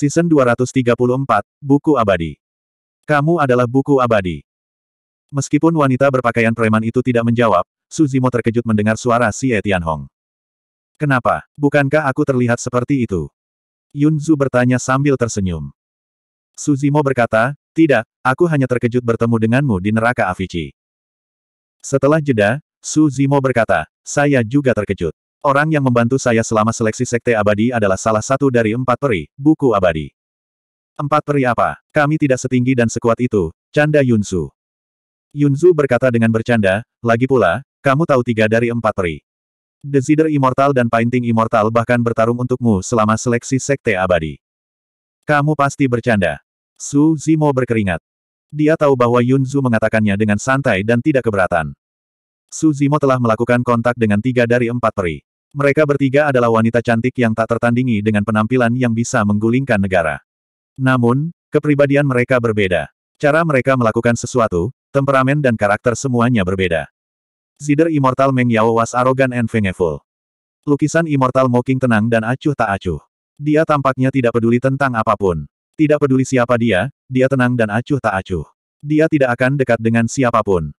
Season 234, Buku Abadi. Kamu adalah buku abadi. Meskipun wanita berpakaian preman itu tidak menjawab, Suzimo terkejut mendengar suara si Etian Hong. Kenapa? Bukankah aku terlihat seperti itu? Yun Yunzu bertanya sambil tersenyum. Suzimo berkata, tidak, aku hanya terkejut bertemu denganmu di neraka Avicii. Setelah jeda, Suzimo berkata, saya juga terkejut. Orang yang membantu saya selama seleksi Sekte Abadi adalah salah satu dari empat peri, buku abadi. Empat peri apa? Kami tidak setinggi dan sekuat itu, canda Yunzu. Yunzu berkata dengan bercanda, lagi pula, kamu tahu tiga dari empat peri. Desider Immortal dan Painting Immortal bahkan bertarung untukmu selama seleksi Sekte Abadi. Kamu pasti bercanda. Su Zimo berkeringat. Dia tahu bahwa Yunzu mengatakannya dengan santai dan tidak keberatan. Su Zimo telah melakukan kontak dengan tiga dari empat peri. Mereka bertiga adalah wanita cantik yang tak tertandingi dengan penampilan yang bisa menggulingkan negara. Namun, kepribadian mereka berbeda. Cara mereka melakukan sesuatu, temperamen dan karakter semuanya berbeda. Zider Immortal Meng Yao was arrogant and vengeful. Lukisan Immortal Moking tenang dan acuh tak acuh. Dia tampaknya tidak peduli tentang apapun. Tidak peduli siapa dia, dia tenang dan acuh tak acuh. Dia tidak akan dekat dengan siapapun.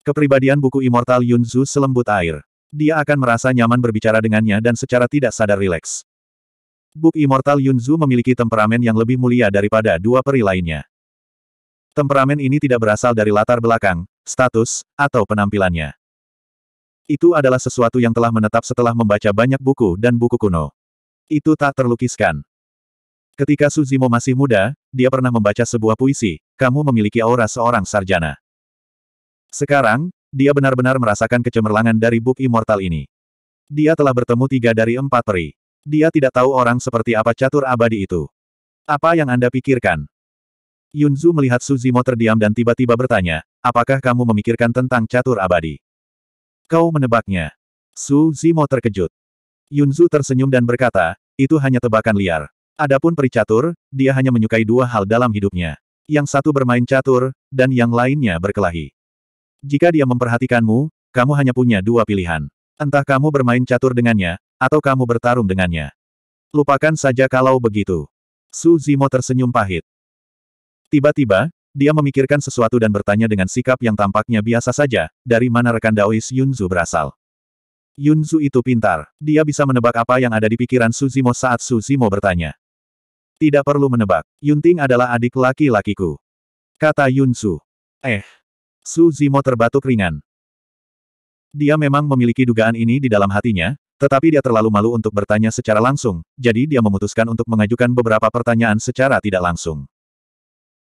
Kepribadian buku Immortal Yunzu selembut air. Dia akan merasa nyaman berbicara dengannya dan secara tidak sadar rileks. Book Immortal Yunzu memiliki temperamen yang lebih mulia daripada dua peri lainnya. Temperamen ini tidak berasal dari latar belakang, status, atau penampilannya. Itu adalah sesuatu yang telah menetap setelah membaca banyak buku dan buku kuno. Itu tak terlukiskan. Ketika Suzimo masih muda, dia pernah membaca sebuah puisi, kamu memiliki aura seorang sarjana. Sekarang, dia benar-benar merasakan kecemerlangan dari Book Immortal ini. Dia telah bertemu tiga dari empat peri. Dia tidak tahu orang seperti apa catur abadi itu. Apa yang Anda pikirkan? Yunzu melihat Suzimo terdiam dan tiba-tiba bertanya, apakah kamu memikirkan tentang catur abadi? Kau menebaknya. Suzimo terkejut. Yunzu tersenyum dan berkata, itu hanya tebakan liar. Adapun peri catur, dia hanya menyukai dua hal dalam hidupnya. Yang satu bermain catur, dan yang lainnya berkelahi. Jika dia memperhatikanmu, kamu hanya punya dua pilihan. Entah kamu bermain catur dengannya, atau kamu bertarung dengannya. Lupakan saja kalau begitu. Su Zimo tersenyum pahit. Tiba-tiba, dia memikirkan sesuatu dan bertanya dengan sikap yang tampaknya biasa saja, dari mana rekan Daois Yunzu berasal. Yunzu itu pintar. Dia bisa menebak apa yang ada di pikiran Su Zimo saat Su Zimo bertanya. Tidak perlu menebak. Yunting adalah adik laki-lakiku. Kata Yunzu. Eh, Su Zimo terbatuk ringan. Dia memang memiliki dugaan ini di dalam hatinya, tetapi dia terlalu malu untuk bertanya secara langsung, jadi dia memutuskan untuk mengajukan beberapa pertanyaan secara tidak langsung.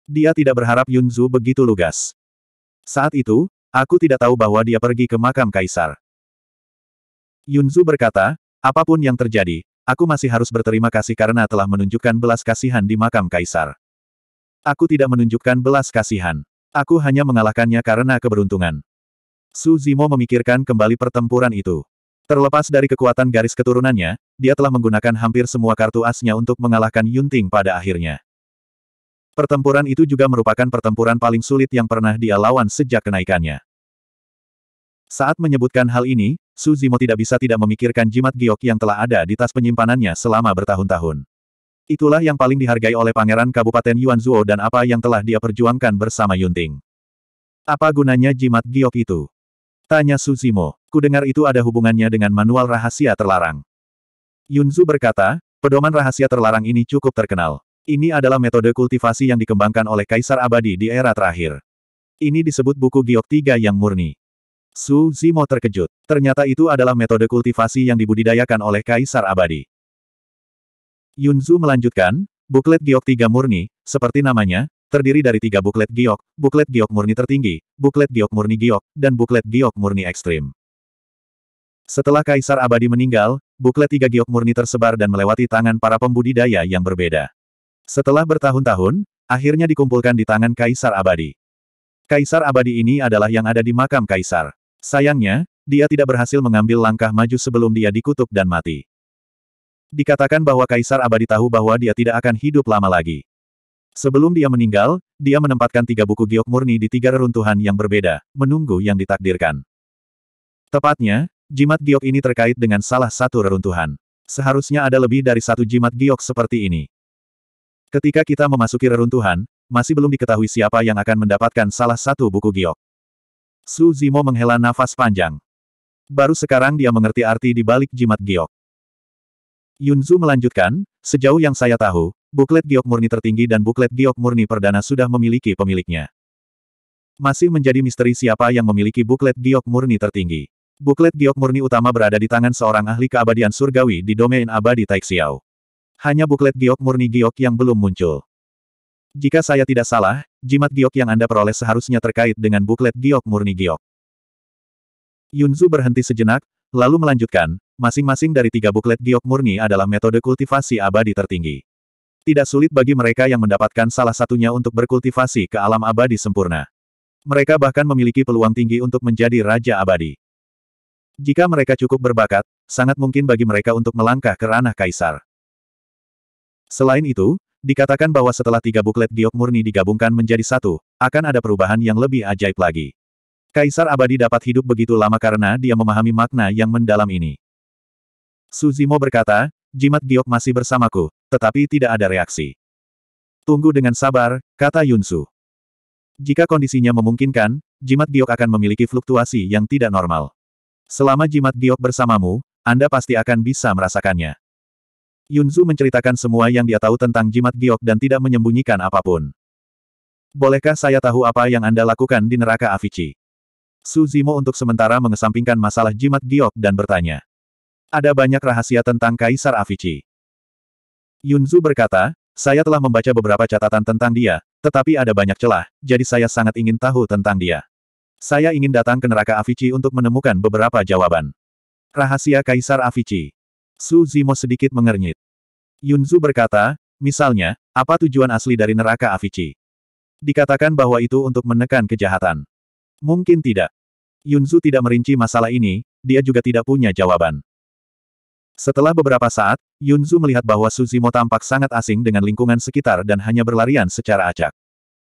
Dia tidak berharap Yun Zhu begitu lugas. Saat itu, aku tidak tahu bahwa dia pergi ke makam kaisar. Yun Zhu berkata, apapun yang terjadi, aku masih harus berterima kasih karena telah menunjukkan belas kasihan di makam kaisar. Aku tidak menunjukkan belas kasihan. Aku hanya mengalahkannya karena keberuntungan. Su Zimo memikirkan kembali pertempuran itu. Terlepas dari kekuatan garis keturunannya, dia telah menggunakan hampir semua kartu asnya untuk mengalahkan Yunting pada akhirnya. Pertempuran itu juga merupakan pertempuran paling sulit yang pernah dia lawan sejak kenaikannya. Saat menyebutkan hal ini, Su Zimo tidak bisa tidak memikirkan jimat giok yang telah ada di tas penyimpanannya selama bertahun-tahun. Itulah yang paling dihargai oleh Pangeran Kabupaten Yuanzuo dan apa yang telah dia perjuangkan bersama Yunting. Apa gunanya jimat giok itu? Tanya Suzimo. Kudengar itu ada hubungannya dengan manual rahasia terlarang. Yunzu berkata, pedoman rahasia terlarang ini cukup terkenal. Ini adalah metode kultivasi yang dikembangkan oleh Kaisar Abadi di era terakhir. Ini disebut buku giok tiga yang murni. Su Zimo terkejut. Ternyata itu adalah metode kultivasi yang dibudidayakan oleh Kaisar Abadi. Yunzu melanjutkan, buklet giok tiga murni, seperti namanya, terdiri dari tiga buklet giok, buklet giok murni tertinggi, buklet giok murni giok, dan buklet giok murni ekstrim. Setelah Kaisar Abadi meninggal, buklet tiga giok murni tersebar dan melewati tangan para pembudidaya yang berbeda. Setelah bertahun-tahun, akhirnya dikumpulkan di tangan Kaisar Abadi. Kaisar Abadi ini adalah yang ada di makam Kaisar. Sayangnya, dia tidak berhasil mengambil langkah maju sebelum dia dikutuk dan mati. Dikatakan bahwa Kaisar Abadi tahu bahwa dia tidak akan hidup lama lagi. Sebelum dia meninggal, dia menempatkan tiga buku giok murni di tiga reruntuhan yang berbeda, menunggu yang ditakdirkan. Tepatnya, jimat giok ini terkait dengan salah satu reruntuhan. Seharusnya ada lebih dari satu jimat giok seperti ini. Ketika kita memasuki reruntuhan, masih belum diketahui siapa yang akan mendapatkan salah satu buku giok. Su Zimo menghela nafas panjang. Baru sekarang dia mengerti arti di balik jimat giok. Yunzu melanjutkan, sejauh yang saya tahu, buklet giok murni tertinggi dan buklet giok murni perdana sudah memiliki pemiliknya. Masih menjadi misteri siapa yang memiliki buklet giok murni tertinggi. Buklet giok murni utama berada di tangan seorang ahli keabadian surgawi di domain abadi Taixiao. Hanya buklet giok murni giok yang belum muncul. Jika saya tidak salah, jimat giok yang Anda peroleh seharusnya terkait dengan buklet giok murni giok. Yunzu berhenti sejenak, Lalu melanjutkan, masing-masing dari tiga buklet giok murni adalah metode kultivasi abadi tertinggi. Tidak sulit bagi mereka yang mendapatkan salah satunya untuk berkultivasi ke alam abadi sempurna. Mereka bahkan memiliki peluang tinggi untuk menjadi raja abadi. Jika mereka cukup berbakat, sangat mungkin bagi mereka untuk melangkah ke ranah kaisar. Selain itu, dikatakan bahwa setelah tiga buklet giok murni digabungkan menjadi satu, akan ada perubahan yang lebih ajaib lagi. Kaisar abadi dapat hidup begitu lama karena dia memahami makna yang mendalam ini. Suzimo berkata, jimat giok masih bersamaku, tetapi tidak ada reaksi. Tunggu dengan sabar, kata Yunsu. Jika kondisinya memungkinkan, jimat giok akan memiliki fluktuasi yang tidak normal. Selama jimat giok bersamamu, Anda pasti akan bisa merasakannya. Yunzu menceritakan semua yang dia tahu tentang jimat giok dan tidak menyembunyikan apapun. Bolehkah saya tahu apa yang Anda lakukan di neraka Avici? Su Zimo untuk sementara mengesampingkan masalah jimat giok dan bertanya. Ada banyak rahasia tentang Kaisar Avicii. Yunzu berkata, saya telah membaca beberapa catatan tentang dia, tetapi ada banyak celah, jadi saya sangat ingin tahu tentang dia. Saya ingin datang ke neraka Avicii untuk menemukan beberapa jawaban. Rahasia Kaisar Avicii. Su Zimo sedikit mengernyit. Yunzu berkata, misalnya, apa tujuan asli dari neraka Avicii? Dikatakan bahwa itu untuk menekan kejahatan. Mungkin tidak. Yunzu tidak merinci masalah ini, dia juga tidak punya jawaban. Setelah beberapa saat, Yunzu melihat bahwa Suzimo tampak sangat asing dengan lingkungan sekitar dan hanya berlarian secara acak.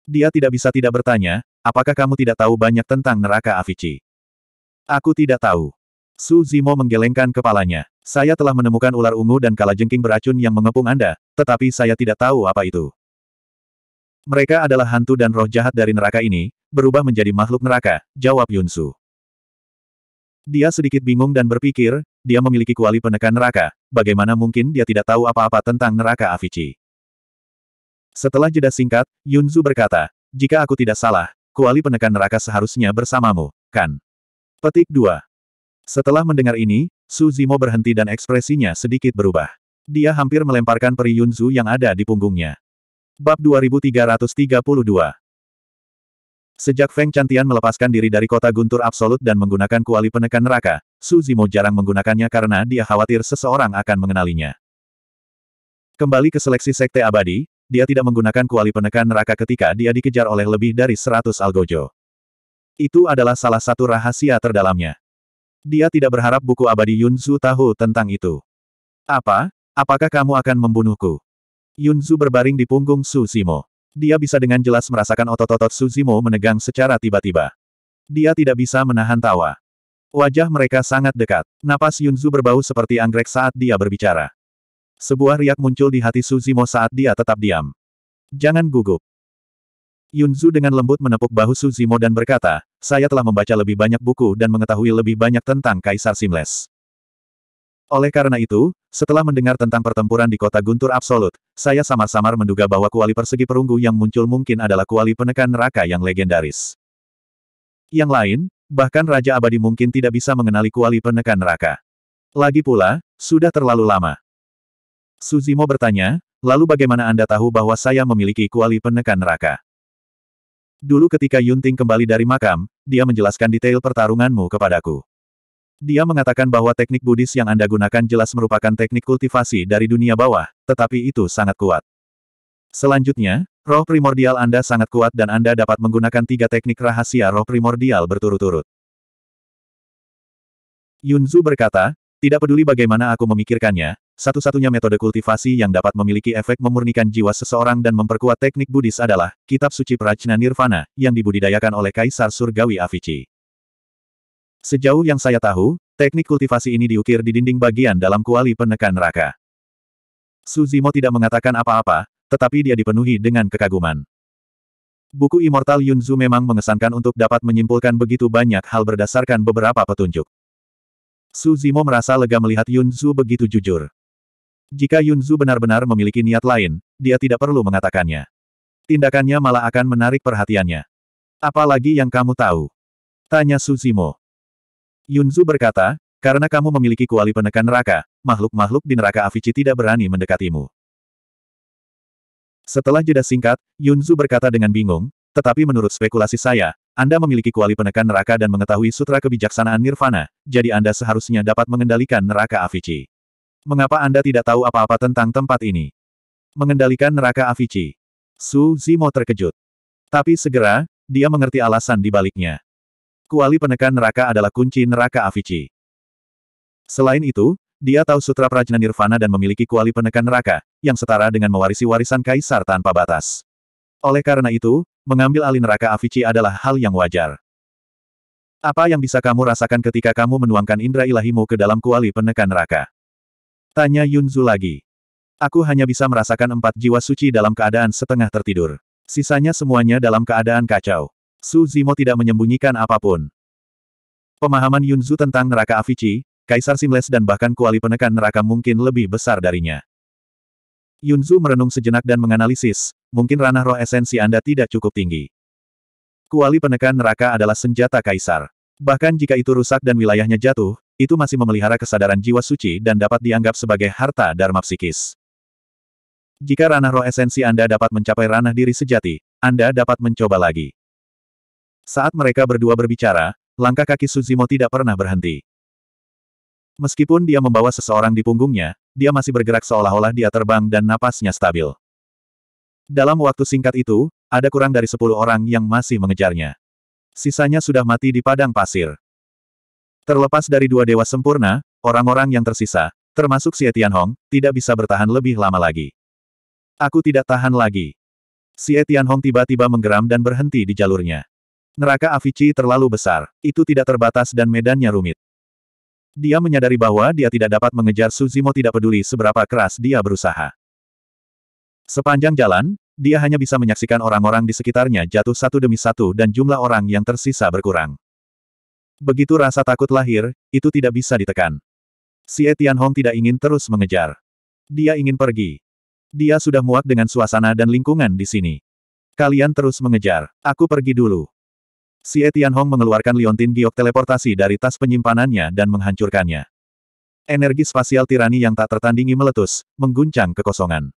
Dia tidak bisa tidak bertanya, apakah kamu tidak tahu banyak tentang neraka Avici? Aku tidak tahu. Su Zimo menggelengkan kepalanya. Saya telah menemukan ular ungu dan kalajengking beracun yang mengepung Anda, tetapi saya tidak tahu apa itu. Mereka adalah hantu dan roh jahat dari neraka ini, berubah menjadi makhluk neraka, jawab Yunsu. Dia sedikit bingung dan berpikir, dia memiliki kuali penekan neraka, bagaimana mungkin dia tidak tahu apa-apa tentang neraka Avicii. Setelah jeda singkat, Yunzu berkata, jika aku tidak salah, kuali penekan neraka seharusnya bersamamu, kan? Petik 2. Setelah mendengar ini, Su Zimo berhenti dan ekspresinya sedikit berubah. Dia hampir melemparkan peri Yunzu yang ada di punggungnya. Bab 2332 Sejak Feng Chantian melepaskan diri dari kota guntur absolut dan menggunakan kuali penekan neraka, Su Zimo jarang menggunakannya karena dia khawatir seseorang akan mengenalinya. Kembali ke seleksi sekte abadi, dia tidak menggunakan kuali penekan neraka ketika dia dikejar oleh lebih dari seratus algojo. Itu adalah salah satu rahasia terdalamnya. Dia tidak berharap buku abadi Yun Zhu tahu tentang itu. Apa? Apakah kamu akan membunuhku? Yun Zhu berbaring di punggung Su Zimo. Dia bisa dengan jelas merasakan otot-otot Suzimo menegang secara tiba-tiba. Dia tidak bisa menahan tawa. Wajah mereka sangat dekat. Napas Yunzu berbau seperti anggrek saat dia berbicara. Sebuah riak muncul di hati Suzimo saat dia tetap diam. Jangan gugup. Yunzu dengan lembut menepuk bahu Suzimo dan berkata, saya telah membaca lebih banyak buku dan mengetahui lebih banyak tentang Kaisar Simles. Oleh karena itu, setelah mendengar tentang pertempuran di kota Guntur Absolut, saya samar-samar menduga bahwa kuali persegi perunggu yang muncul mungkin adalah kuali penekan neraka yang legendaris. Yang lain, bahkan Raja Abadi mungkin tidak bisa mengenali kuali penekan neraka. Lagi pula, sudah terlalu lama. Suzimo bertanya, lalu bagaimana Anda tahu bahwa saya memiliki kuali penekan neraka? Dulu ketika Yunting kembali dari makam, dia menjelaskan detail pertarunganmu kepadaku. Dia mengatakan bahwa teknik Buddhis yang Anda gunakan jelas merupakan teknik kultivasi dari dunia bawah, tetapi itu sangat kuat. Selanjutnya, roh primordial Anda sangat kuat dan Anda dapat menggunakan tiga teknik rahasia roh primordial berturut-turut. Yunzu berkata, tidak peduli bagaimana aku memikirkannya, satu-satunya metode kultivasi yang dapat memiliki efek memurnikan jiwa seseorang dan memperkuat teknik Buddhis adalah Kitab Suci Prajna Nirvana, yang dibudidayakan oleh Kaisar Surgawi Avici. Sejauh yang saya tahu, teknik kultivasi ini diukir di dinding bagian dalam kuali penekan neraka. Suzimo tidak mengatakan apa-apa, tetapi dia dipenuhi dengan kekaguman. Buku Immortal Yunzu memang mengesankan untuk dapat menyimpulkan begitu banyak hal berdasarkan beberapa petunjuk. Suzimo merasa lega melihat Yunzu begitu jujur. Jika Yunzu benar-benar memiliki niat lain, dia tidak perlu mengatakannya. Tindakannya malah akan menarik perhatiannya. Apalagi yang kamu tahu? Tanya Suzimo. Yunzu berkata, karena kamu memiliki kuali penekan neraka, makhluk-makhluk di neraka Avici tidak berani mendekatimu. Setelah jeda singkat, Yunzu berkata dengan bingung, tetapi menurut spekulasi saya, Anda memiliki kuali penekan neraka dan mengetahui sutra kebijaksanaan Nirvana, jadi Anda seharusnya dapat mengendalikan neraka Avici. Mengapa Anda tidak tahu apa-apa tentang tempat ini? Mengendalikan neraka Avici. Su Zimo terkejut. Tapi segera, dia mengerti alasan di baliknya. Kuali penekan neraka adalah kunci neraka Avici. Selain itu, dia tahu Sutra Prajna Nirvana dan memiliki kuali penekan neraka, yang setara dengan mewarisi warisan kaisar tanpa batas. Oleh karena itu, mengambil alih neraka Avici adalah hal yang wajar. Apa yang bisa kamu rasakan ketika kamu menuangkan indera ilahimu ke dalam kuali penekan neraka? Tanya Yunzu lagi. Aku hanya bisa merasakan empat jiwa suci dalam keadaan setengah tertidur. Sisanya semuanya dalam keadaan kacau. Su Zimo tidak menyembunyikan apapun. Pemahaman Yunzu tentang neraka Avici, Kaisar Simles dan bahkan kuali penekan neraka mungkin lebih besar darinya. Yunzu merenung sejenak dan menganalisis, mungkin ranah roh esensi Anda tidak cukup tinggi. Kuali penekan neraka adalah senjata kaisar. Bahkan jika itu rusak dan wilayahnya jatuh, itu masih memelihara kesadaran jiwa suci dan dapat dianggap sebagai harta dharma psikis. Jika ranah roh esensi Anda dapat mencapai ranah diri sejati, Anda dapat mencoba lagi. Saat mereka berdua berbicara, langkah kaki Suzimo tidak pernah berhenti. Meskipun dia membawa seseorang di punggungnya, dia masih bergerak seolah-olah dia terbang dan napasnya stabil. Dalam waktu singkat itu, ada kurang dari sepuluh orang yang masih mengejarnya. Sisanya sudah mati di padang pasir. Terlepas dari dua dewa sempurna, orang-orang yang tersisa, termasuk Xie Tianhong, tidak bisa bertahan lebih lama lagi. Aku tidak tahan lagi. Xie Tianhong tiba-tiba menggeram dan berhenti di jalurnya. Neraka Avicii terlalu besar, itu tidak terbatas dan medannya rumit. Dia menyadari bahwa dia tidak dapat mengejar Suzimo tidak peduli seberapa keras dia berusaha. Sepanjang jalan, dia hanya bisa menyaksikan orang-orang di sekitarnya jatuh satu demi satu dan jumlah orang yang tersisa berkurang. Begitu rasa takut lahir, itu tidak bisa ditekan. Si Etian Hong tidak ingin terus mengejar. Dia ingin pergi. Dia sudah muak dengan suasana dan lingkungan di sini. Kalian terus mengejar. Aku pergi dulu. Si Etian Hong mengeluarkan liontin giok teleportasi dari tas penyimpanannya dan menghancurkannya. Energi spasial tirani yang tak tertandingi meletus, mengguncang kekosongan.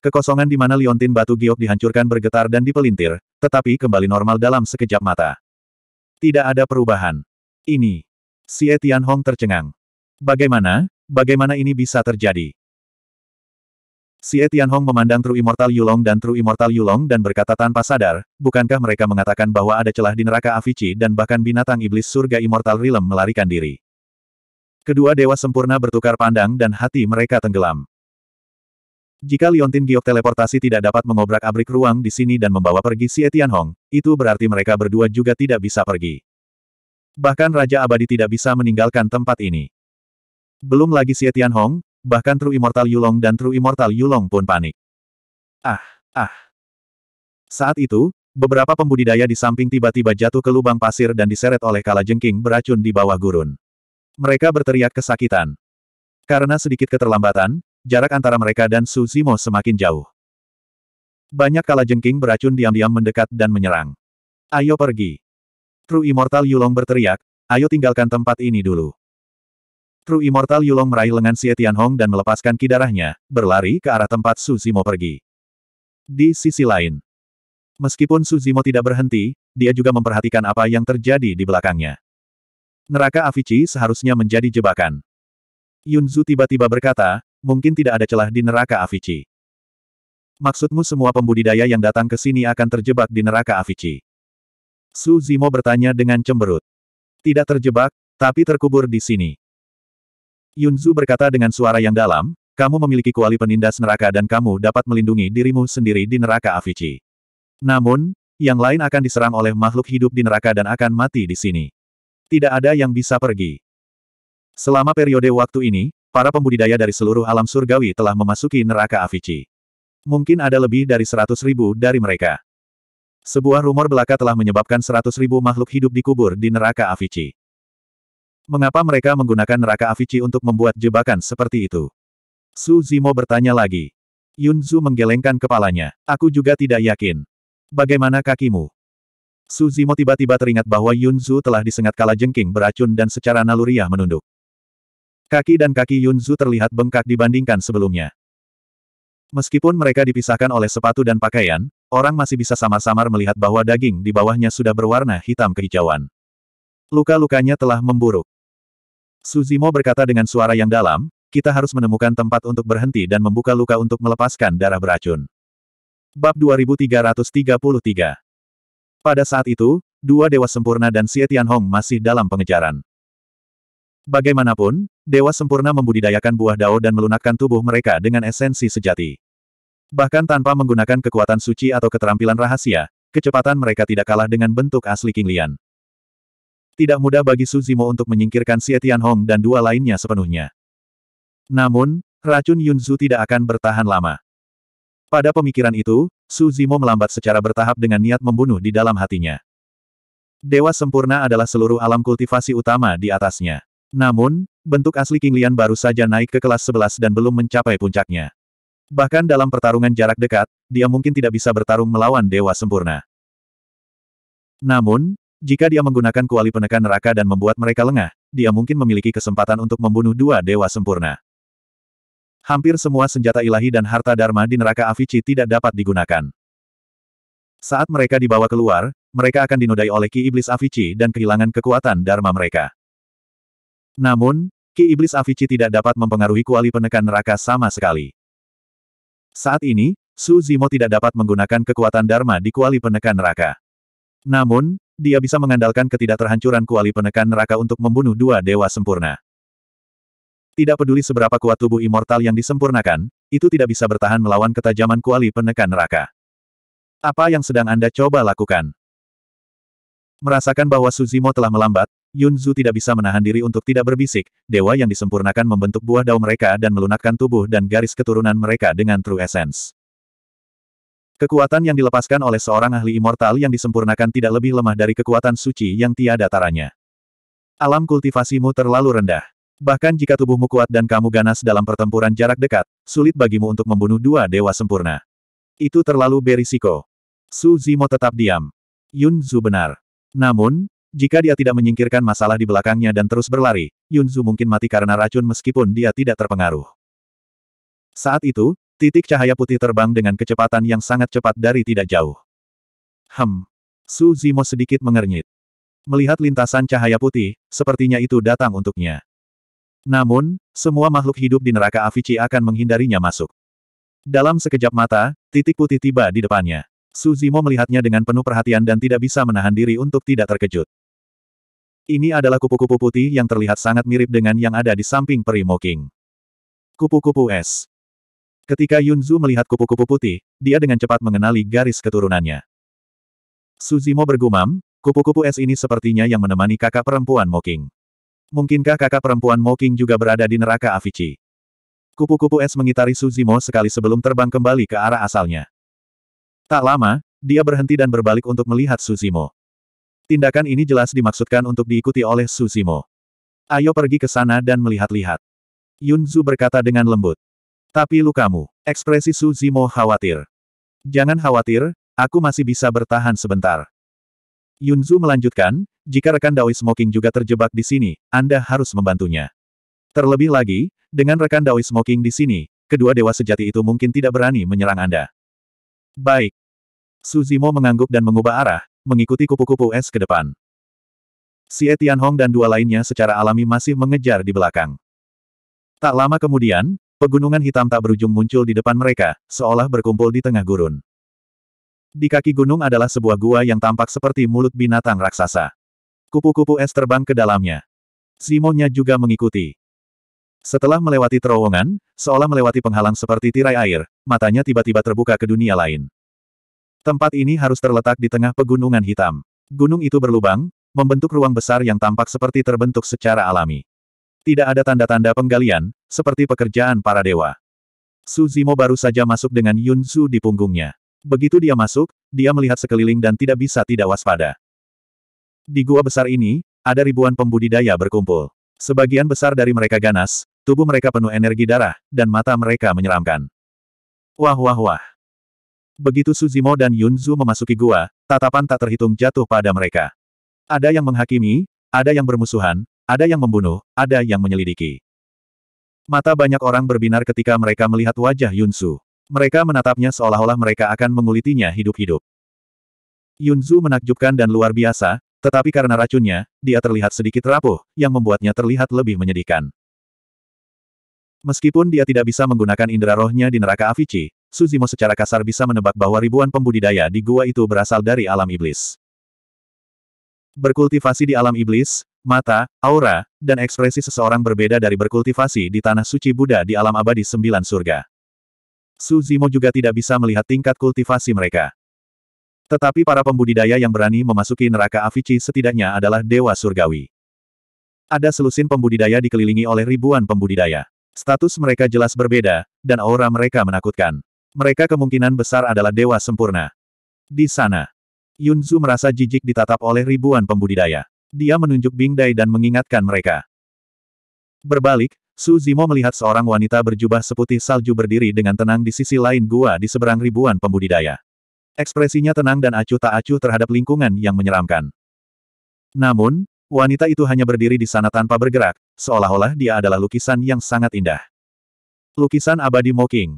Kekosongan di mana liontin batu giok dihancurkan bergetar dan dipelintir, tetapi kembali normal dalam sekejap mata. Tidak ada perubahan. Ini. Si Etian Hong tercengang. Bagaimana, bagaimana ini bisa terjadi? Si Etian Hong memandang True Immortal Yulong dan True Immortal Yulong dan berkata tanpa sadar, bukankah mereka mengatakan bahwa ada celah di neraka Avici dan bahkan binatang iblis surga Immortal Realm melarikan diri. Kedua dewa sempurna bertukar pandang dan hati mereka tenggelam. Jika Liontin Giok teleportasi tidak dapat mengobrak-abrik ruang di sini dan membawa pergi Si Etian Hong, itu berarti mereka berdua juga tidak bisa pergi. Bahkan Raja Abadi tidak bisa meninggalkan tempat ini. Belum lagi Si Etian Hong bahkan True Immortal Yulong dan True Immortal Yulong pun panik. Ah, ah. Saat itu, beberapa pembudidaya di samping tiba-tiba jatuh ke lubang pasir dan diseret oleh kala jengking beracun di bawah gurun. Mereka berteriak kesakitan. Karena sedikit keterlambatan, jarak antara mereka dan Su Zimo semakin jauh. Banyak kala jengking beracun diam-diam mendekat dan menyerang. Ayo pergi. True Immortal Yulong berteriak, ayo tinggalkan tempat ini dulu. True Immortal Yulong meraih lengan Xie Tianhong dan melepaskan kidarahnya, berlari ke arah tempat Su Zimo pergi. Di sisi lain, meskipun Su Zimo tidak berhenti, dia juga memperhatikan apa yang terjadi di belakangnya. Neraka Avicii seharusnya menjadi jebakan. Yunzu tiba-tiba berkata, mungkin tidak ada celah di neraka Avicii. Maksudmu semua pembudidaya yang datang ke sini akan terjebak di neraka Avicii? Su Zimo bertanya dengan cemberut. Tidak terjebak, tapi terkubur di sini. Yunzu berkata dengan suara yang dalam, kamu memiliki kuali penindas neraka dan kamu dapat melindungi dirimu sendiri di neraka Avici. Namun, yang lain akan diserang oleh makhluk hidup di neraka dan akan mati di sini. Tidak ada yang bisa pergi. Selama periode waktu ini, para pembudidaya dari seluruh alam surgawi telah memasuki neraka Avici. Mungkin ada lebih dari seratus ribu dari mereka. Sebuah rumor belaka telah menyebabkan seratus ribu makhluk hidup dikubur di neraka Avici. Mengapa mereka menggunakan neraka Avicii untuk membuat jebakan seperti itu? Su Zimo bertanya lagi. Yun Zu menggelengkan kepalanya. Aku juga tidak yakin. Bagaimana kakimu? Su Zimo tiba-tiba teringat bahwa Yun Zu telah disengat kala jengking beracun dan secara naluriah menunduk. Kaki dan kaki Yun Zu terlihat bengkak dibandingkan sebelumnya. Meskipun mereka dipisahkan oleh sepatu dan pakaian, orang masih bisa samar-samar melihat bahwa daging di bawahnya sudah berwarna hitam kehijauan. Luka-lukanya telah memburuk. Suzimo berkata dengan suara yang dalam, kita harus menemukan tempat untuk berhenti dan membuka luka untuk melepaskan darah beracun. Bab 2333 Pada saat itu, dua Dewa Sempurna dan Xie Tianhong masih dalam pengejaran. Bagaimanapun, Dewa Sempurna membudidayakan buah dao dan melunakkan tubuh mereka dengan esensi sejati. Bahkan tanpa menggunakan kekuatan suci atau keterampilan rahasia, kecepatan mereka tidak kalah dengan bentuk asli Qinglian. Tidak mudah bagi Suzimo untuk menyingkirkan Xie Tianhong dan dua lainnya sepenuhnya. Namun, racun Yunzu tidak akan bertahan lama. Pada pemikiran itu, Suzimo melambat secara bertahap dengan niat membunuh di dalam hatinya. Dewa sempurna adalah seluruh alam kultivasi utama di atasnya. Namun, bentuk asli King Lian baru saja naik ke kelas 11 dan belum mencapai puncaknya. Bahkan dalam pertarungan jarak dekat, dia mungkin tidak bisa bertarung melawan dewa sempurna. Namun, jika dia menggunakan kuali penekan neraka dan membuat mereka lengah, dia mungkin memiliki kesempatan untuk membunuh dua dewa sempurna. Hampir semua senjata ilahi dan harta dharma di neraka Avicii tidak dapat digunakan. Saat mereka dibawa keluar, mereka akan dinodai oleh Ki Iblis Avicii dan kehilangan kekuatan dharma mereka. Namun, Ki Iblis Avicii tidak dapat mempengaruhi kuali penekan neraka sama sekali. Saat ini, Su Zimo tidak dapat menggunakan kekuatan dharma di kuali penekan neraka. Namun, dia bisa mengandalkan ketidakterhancuran kuali penekan neraka untuk membunuh dua dewa sempurna. Tidak peduli seberapa kuat tubuh immortal yang disempurnakan, itu tidak bisa bertahan melawan ketajaman kuali penekan neraka. Apa yang sedang Anda coba lakukan? Merasakan bahwa Suzimo telah melambat, Yunzu tidak bisa menahan diri untuk tidak berbisik, dewa yang disempurnakan membentuk buah dao mereka dan melunakkan tubuh dan garis keturunan mereka dengan true essence. Kekuatan yang dilepaskan oleh seorang ahli immortal yang disempurnakan tidak lebih lemah dari kekuatan suci yang tiada taranya. Alam kultivasimu terlalu rendah. Bahkan jika tubuhmu kuat dan kamu ganas dalam pertempuran jarak dekat, sulit bagimu untuk membunuh dua dewa sempurna. Itu terlalu berisiko. Su Zimo tetap diam. Yun Zhu benar. Namun, jika dia tidak menyingkirkan masalah di belakangnya dan terus berlari, Yun Zhu mungkin mati karena racun meskipun dia tidak terpengaruh. Saat itu, Titik cahaya putih terbang dengan kecepatan yang sangat cepat dari tidak jauh. Hem. Su Zimo sedikit mengernyit. Melihat lintasan cahaya putih, sepertinya itu datang untuknya. Namun, semua makhluk hidup di neraka Avici akan menghindarinya masuk. Dalam sekejap mata, titik putih tiba di depannya. Su Zimo melihatnya dengan penuh perhatian dan tidak bisa menahan diri untuk tidak terkejut. Ini adalah kupu-kupu putih yang terlihat sangat mirip dengan yang ada di samping Primo King. Kupu-kupu es. Ketika Yunzu melihat kupu-kupu putih, dia dengan cepat mengenali garis keturunannya. Suzimo bergumam, kupu-kupu es ini sepertinya yang menemani kakak perempuan Moking. Mungkinkah kakak perempuan Moking juga berada di neraka Avicii? Kupu-kupu es mengitari Suzimo sekali sebelum terbang kembali ke arah asalnya. Tak lama, dia berhenti dan berbalik untuk melihat Suzimo. Tindakan ini jelas dimaksudkan untuk diikuti oleh Suzimo. Ayo pergi ke sana dan melihat-lihat. Yunzu berkata dengan lembut. Tapi lukamu, ekspresi Su Zimo khawatir. Jangan khawatir, aku masih bisa bertahan sebentar. Yunzu melanjutkan, jika rekan Dawei Smoking juga terjebak di sini, Anda harus membantunya. Terlebih lagi, dengan rekan Dawei Smoking di sini, kedua dewa sejati itu mungkin tidak berani menyerang Anda. Baik. Su Zimo mengangguk dan mengubah arah, mengikuti kupu-kupu es ke depan. Si Etian Hong dan dua lainnya secara alami masih mengejar di belakang. Tak lama kemudian, Pegunungan hitam tak berujung muncul di depan mereka, seolah berkumpul di tengah gurun. Di kaki gunung adalah sebuah gua yang tampak seperti mulut binatang raksasa. Kupu-kupu es terbang ke dalamnya. Simonya juga mengikuti. Setelah melewati terowongan, seolah melewati penghalang seperti tirai air, matanya tiba-tiba terbuka ke dunia lain. Tempat ini harus terletak di tengah pegunungan hitam. Gunung itu berlubang, membentuk ruang besar yang tampak seperti terbentuk secara alami. Tidak ada tanda-tanda penggalian, seperti pekerjaan para dewa. Su Zimo baru saja masuk dengan Yun Su di punggungnya. Begitu dia masuk, dia melihat sekeliling dan tidak bisa tidak waspada. Di gua besar ini, ada ribuan pembudidaya berkumpul. Sebagian besar dari mereka ganas, tubuh mereka penuh energi darah, dan mata mereka menyeramkan. Wah wah wah. Begitu Suzimo dan Yun Yunzu memasuki gua, tatapan tak terhitung jatuh pada mereka. Ada yang menghakimi, ada yang bermusuhan, ada yang membunuh, ada yang menyelidiki. Mata banyak orang berbinar ketika mereka melihat wajah Yunzu. Mereka menatapnya seolah-olah mereka akan mengulitinya hidup-hidup. Yunzu menakjubkan dan luar biasa, tetapi karena racunnya, dia terlihat sedikit rapuh, yang membuatnya terlihat lebih menyedihkan. Meskipun dia tidak bisa menggunakan indera rohnya di neraka Avici, Suzimo secara kasar bisa menebak bahwa ribuan pembudidaya di gua itu berasal dari alam iblis. Berkultivasi di alam iblis, mata, aura, dan ekspresi seseorang berbeda dari berkultivasi di tanah suci Buddha di alam abadi sembilan surga. Su Zimo juga tidak bisa melihat tingkat kultivasi mereka. Tetapi para pembudidaya yang berani memasuki neraka Avici setidaknya adalah dewa surgawi. Ada selusin pembudidaya dikelilingi oleh ribuan pembudidaya. Status mereka jelas berbeda, dan aura mereka menakutkan. Mereka kemungkinan besar adalah dewa sempurna. Di sana, Yunzu merasa jijik ditatap oleh ribuan pembudidaya. Dia menunjuk Bing Dai dan mengingatkan mereka. Berbalik, Su Zimo melihat seorang wanita berjubah seputih salju berdiri dengan tenang di sisi lain gua di seberang ribuan pembudidaya. Ekspresinya tenang dan acuh tak acuh terhadap lingkungan yang menyeramkan. Namun, wanita itu hanya berdiri di sana tanpa bergerak, seolah-olah dia adalah lukisan yang sangat indah. Lukisan abadi Moking.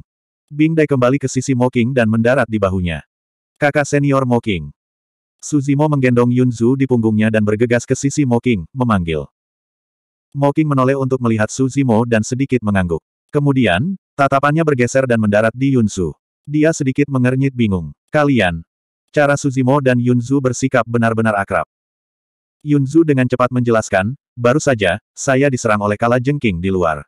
Bing Dai kembali ke sisi Moking dan mendarat di bahunya. Kakak senior Moking. Suzimo menggendong Yunzu di punggungnya dan bergegas ke sisi Moking, memanggil. Moking menoleh untuk melihat Suzimo dan sedikit mengangguk. Kemudian, tatapannya bergeser dan mendarat di Yunzu. Dia sedikit mengernyit bingung. Kalian. Cara Suzimo dan Yunzu bersikap benar-benar akrab. Yunzu dengan cepat menjelaskan, baru saja, saya diserang oleh kala jengking di luar.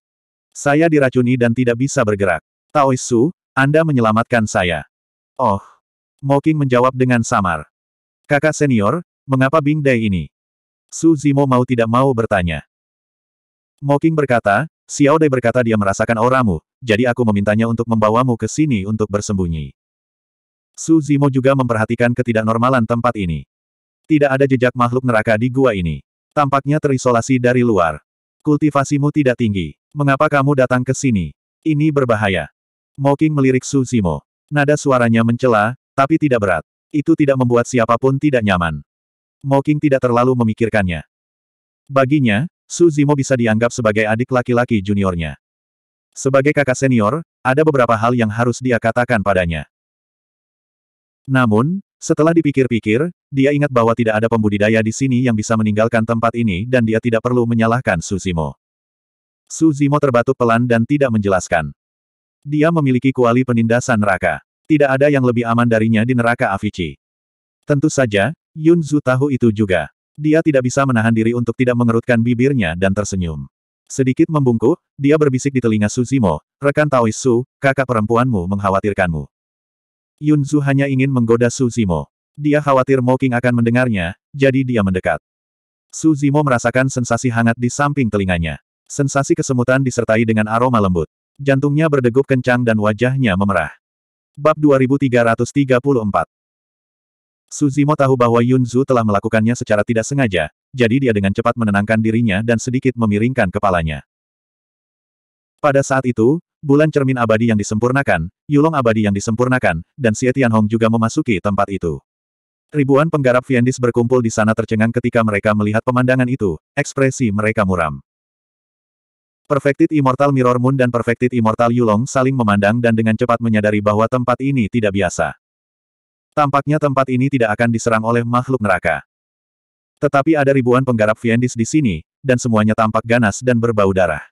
Saya diracuni dan tidak bisa bergerak. Taoisu, Anda menyelamatkan saya. Oh. Moking menjawab dengan samar. Kakak senior, mengapa Bing Dai ini? Su Zimo mau tidak mau bertanya. Moking berkata, Xiao Dai berkata dia merasakan auramu, jadi aku memintanya untuk membawamu ke sini untuk bersembunyi. Su Zimo juga memperhatikan ketidaknormalan tempat ini. Tidak ada jejak makhluk neraka di gua ini. Tampaknya terisolasi dari luar. Kultivasimu tidak tinggi. Mengapa kamu datang ke sini? Ini berbahaya. Moking melirik Su Zimo. Nada suaranya mencela, tapi tidak berat. Itu tidak membuat siapapun tidak nyaman. Moking tidak terlalu memikirkannya. Baginya, Su Zimo bisa dianggap sebagai adik laki-laki juniornya. Sebagai kakak senior, ada beberapa hal yang harus dia katakan padanya. Namun, setelah dipikir-pikir, dia ingat bahwa tidak ada pembudidaya di sini yang bisa meninggalkan tempat ini dan dia tidak perlu menyalahkan Suzimo. Suzimo terbatuk pelan dan tidak menjelaskan. Dia memiliki kuali penindasan neraka. Tidak ada yang lebih aman darinya di neraka Avicii. Tentu saja, Yun Zhu tahu itu juga. Dia tidak bisa menahan diri untuk tidak mengerutkan bibirnya dan tersenyum. Sedikit membungkuk, dia berbisik di telinga Suzimo, rekan Taois Su, kakak perempuanmu mengkhawatirkanmu. Yun Zhu hanya ingin menggoda Suzimo. Dia khawatir Mo King akan mendengarnya, jadi dia mendekat. Suzimo merasakan sensasi hangat di samping telinganya. Sensasi kesemutan disertai dengan aroma lembut. Jantungnya berdegup kencang dan wajahnya memerah. Bab 2334 Suzimo tahu bahwa Yunzu telah melakukannya secara tidak sengaja, jadi dia dengan cepat menenangkan dirinya dan sedikit memiringkan kepalanya. Pada saat itu, bulan cermin abadi yang disempurnakan, Yulong abadi yang disempurnakan, dan Xie Tianhong juga memasuki tempat itu. Ribuan penggarap Fiendis berkumpul di sana tercengang ketika mereka melihat pemandangan itu, ekspresi mereka muram. Perfected Immortal Mirror Moon dan Perfected Immortal Yulong saling memandang dan dengan cepat menyadari bahwa tempat ini tidak biasa. Tampaknya tempat ini tidak akan diserang oleh makhluk neraka. Tetapi ada ribuan penggarap Fiendis di sini, dan semuanya tampak ganas dan berbau darah.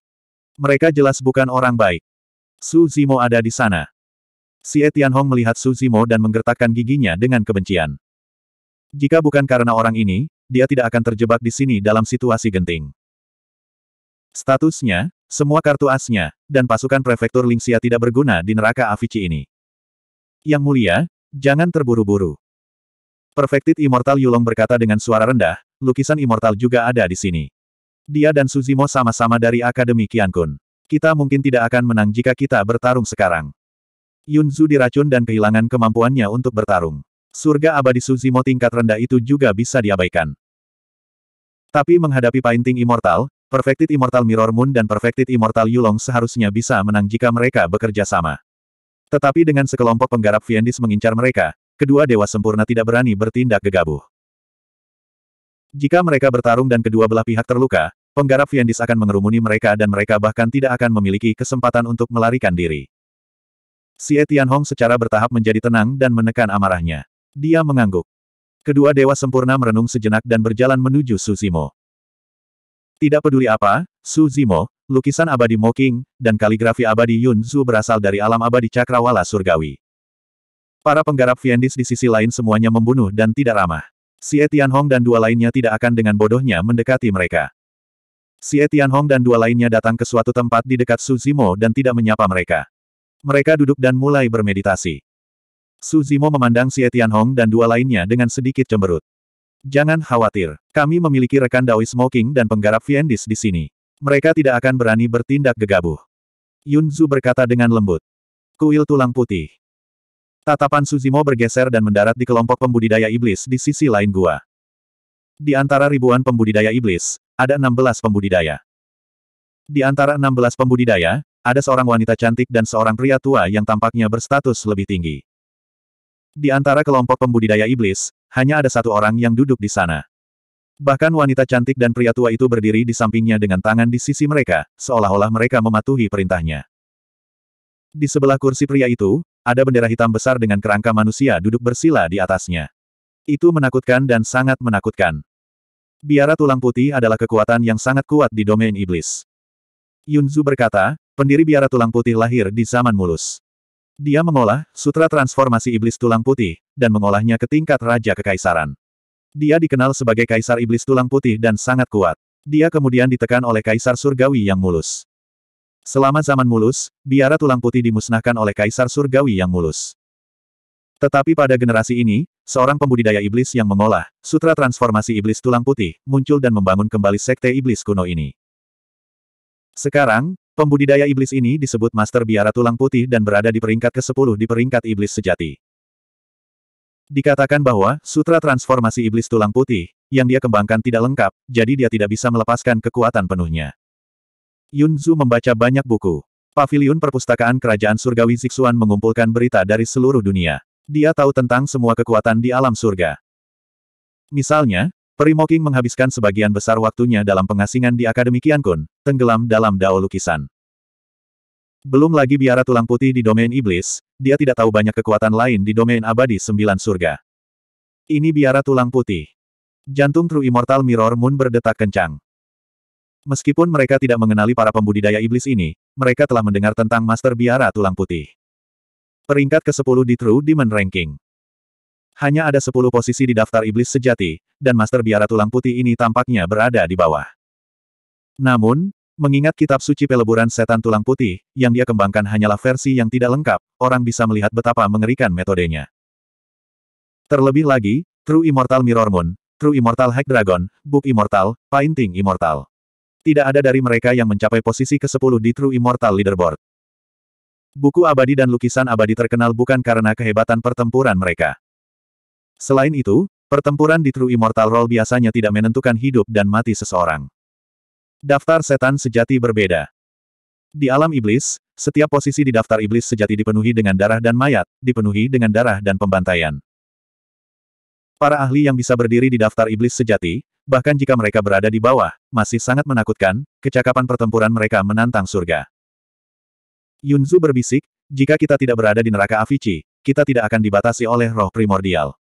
Mereka jelas bukan orang baik. Su Zimo ada di sana. Si Etianhong melihat Su Zimo dan menggertakkan giginya dengan kebencian. Jika bukan karena orang ini, dia tidak akan terjebak di sini dalam situasi genting. Statusnya, semua kartu asnya, dan pasukan prefektur Lingxia tidak berguna di neraka Avici ini. Yang mulia, jangan terburu-buru. Perfected Immortal Yulong berkata dengan suara rendah, lukisan Immortal juga ada di sini. Dia dan Suzimo sama-sama dari Akademi Kiankun. Kita mungkin tidak akan menang jika kita bertarung sekarang. Yunzu diracun dan kehilangan kemampuannya untuk bertarung. Surga abadi Suzimo tingkat rendah itu juga bisa diabaikan. Tapi menghadapi Painting Immortal, Perfected Immortal Mirror Moon dan Perfected Immortal Yulong seharusnya bisa menang jika mereka bekerja sama. Tetapi dengan sekelompok penggarap Fiendis mengincar mereka, kedua dewa sempurna tidak berani bertindak gegabah. Jika mereka bertarung dan kedua belah pihak terluka, penggarap Fiendis akan mengerumuni mereka dan mereka bahkan tidak akan memiliki kesempatan untuk melarikan diri. Si Etianhong secara bertahap menjadi tenang dan menekan amarahnya. Dia mengangguk. Kedua dewa sempurna merenung sejenak dan berjalan menuju Susimo. Tidak peduli apa, Su Zimo, lukisan abadi Moking, dan kaligrafi abadi Yun Zhu berasal dari alam abadi cakrawala surgawi. Para penggarap Fiendis di sisi lain semuanya membunuh dan tidak ramah. Si Hong dan dua lainnya tidak akan dengan bodohnya mendekati mereka. Si Hong dan dua lainnya datang ke suatu tempat di dekat Su Zimo dan tidak menyapa mereka. Mereka duduk dan mulai bermeditasi. Su Zimo memandang Si Hong dan dua lainnya dengan sedikit cemberut. Jangan khawatir, kami memiliki rekan Daoi Smoking dan penggarap Viendis di sini. Mereka tidak akan berani bertindak gegabah. Yunzu berkata dengan lembut. Kuil tulang putih. Tatapan Suzimo bergeser dan mendarat di kelompok pembudidaya iblis di sisi lain gua. Di antara ribuan pembudidaya iblis, ada 16 pembudidaya. Di antara 16 pembudidaya, ada seorang wanita cantik dan seorang pria tua yang tampaknya berstatus lebih tinggi. Di antara kelompok pembudidaya iblis, hanya ada satu orang yang duduk di sana. Bahkan wanita cantik dan pria tua itu berdiri di sampingnya dengan tangan di sisi mereka, seolah-olah mereka mematuhi perintahnya. Di sebelah kursi pria itu, ada bendera hitam besar dengan kerangka manusia duduk bersila di atasnya. Itu menakutkan dan sangat menakutkan. Biara tulang putih adalah kekuatan yang sangat kuat di domain iblis. Yunzu berkata, pendiri biara tulang putih lahir di zaman mulus. Dia mengolah sutra transformasi iblis tulang putih, dan mengolahnya ke tingkat raja kekaisaran. Dia dikenal sebagai kaisar iblis tulang putih dan sangat kuat. Dia kemudian ditekan oleh kaisar surgawi yang mulus. Selama zaman mulus, biara tulang putih dimusnahkan oleh kaisar surgawi yang mulus. Tetapi pada generasi ini, seorang pembudidaya iblis yang mengolah sutra transformasi iblis tulang putih muncul dan membangun kembali sekte iblis kuno ini. Sekarang, Pembudidaya iblis ini disebut Master Biara Tulang Putih dan berada di peringkat ke-10 di peringkat iblis sejati. Dikatakan bahwa sutra transformasi iblis tulang putih yang dia kembangkan tidak lengkap, jadi dia tidak bisa melepaskan kekuatan penuhnya. Yunzu membaca banyak buku. Paviliun Perpustakaan Kerajaan Surgawi Zixuan mengumpulkan berita dari seluruh dunia. Dia tahu tentang semua kekuatan di alam surga. Misalnya, Perimoking menghabiskan sebagian besar waktunya dalam pengasingan di Akademi Kun, tenggelam dalam dao lukisan. Belum lagi biara tulang putih di domain iblis, dia tidak tahu banyak kekuatan lain di domain abadi sembilan surga. Ini biara tulang putih. Jantung True Immortal Mirror Moon berdetak kencang. Meskipun mereka tidak mengenali para pembudidaya iblis ini, mereka telah mendengar tentang Master Biara Tulang Putih. Peringkat ke-10 di True Demon Ranking. Hanya ada sepuluh posisi di daftar iblis sejati, dan Master Biara Tulang Putih ini tampaknya berada di bawah. Namun, mengingat kitab suci peleburan setan tulang putih, yang dia kembangkan hanyalah versi yang tidak lengkap, orang bisa melihat betapa mengerikan metodenya. Terlebih lagi, True Immortal Mirror Moon, True Immortal Hack Dragon, Book Immortal, Painting Immortal. Tidak ada dari mereka yang mencapai posisi ke-10 di True Immortal Leaderboard. Buku abadi dan lukisan abadi terkenal bukan karena kehebatan pertempuran mereka. Selain itu, pertempuran di True Immortal Roll biasanya tidak menentukan hidup dan mati seseorang. Daftar setan sejati berbeda. Di alam iblis, setiap posisi di daftar iblis sejati dipenuhi dengan darah dan mayat, dipenuhi dengan darah dan pembantaian. Para ahli yang bisa berdiri di daftar iblis sejati, bahkan jika mereka berada di bawah, masih sangat menakutkan, kecakapan pertempuran mereka menantang surga. Yunzu berbisik, jika kita tidak berada di neraka Avici, kita tidak akan dibatasi oleh roh primordial.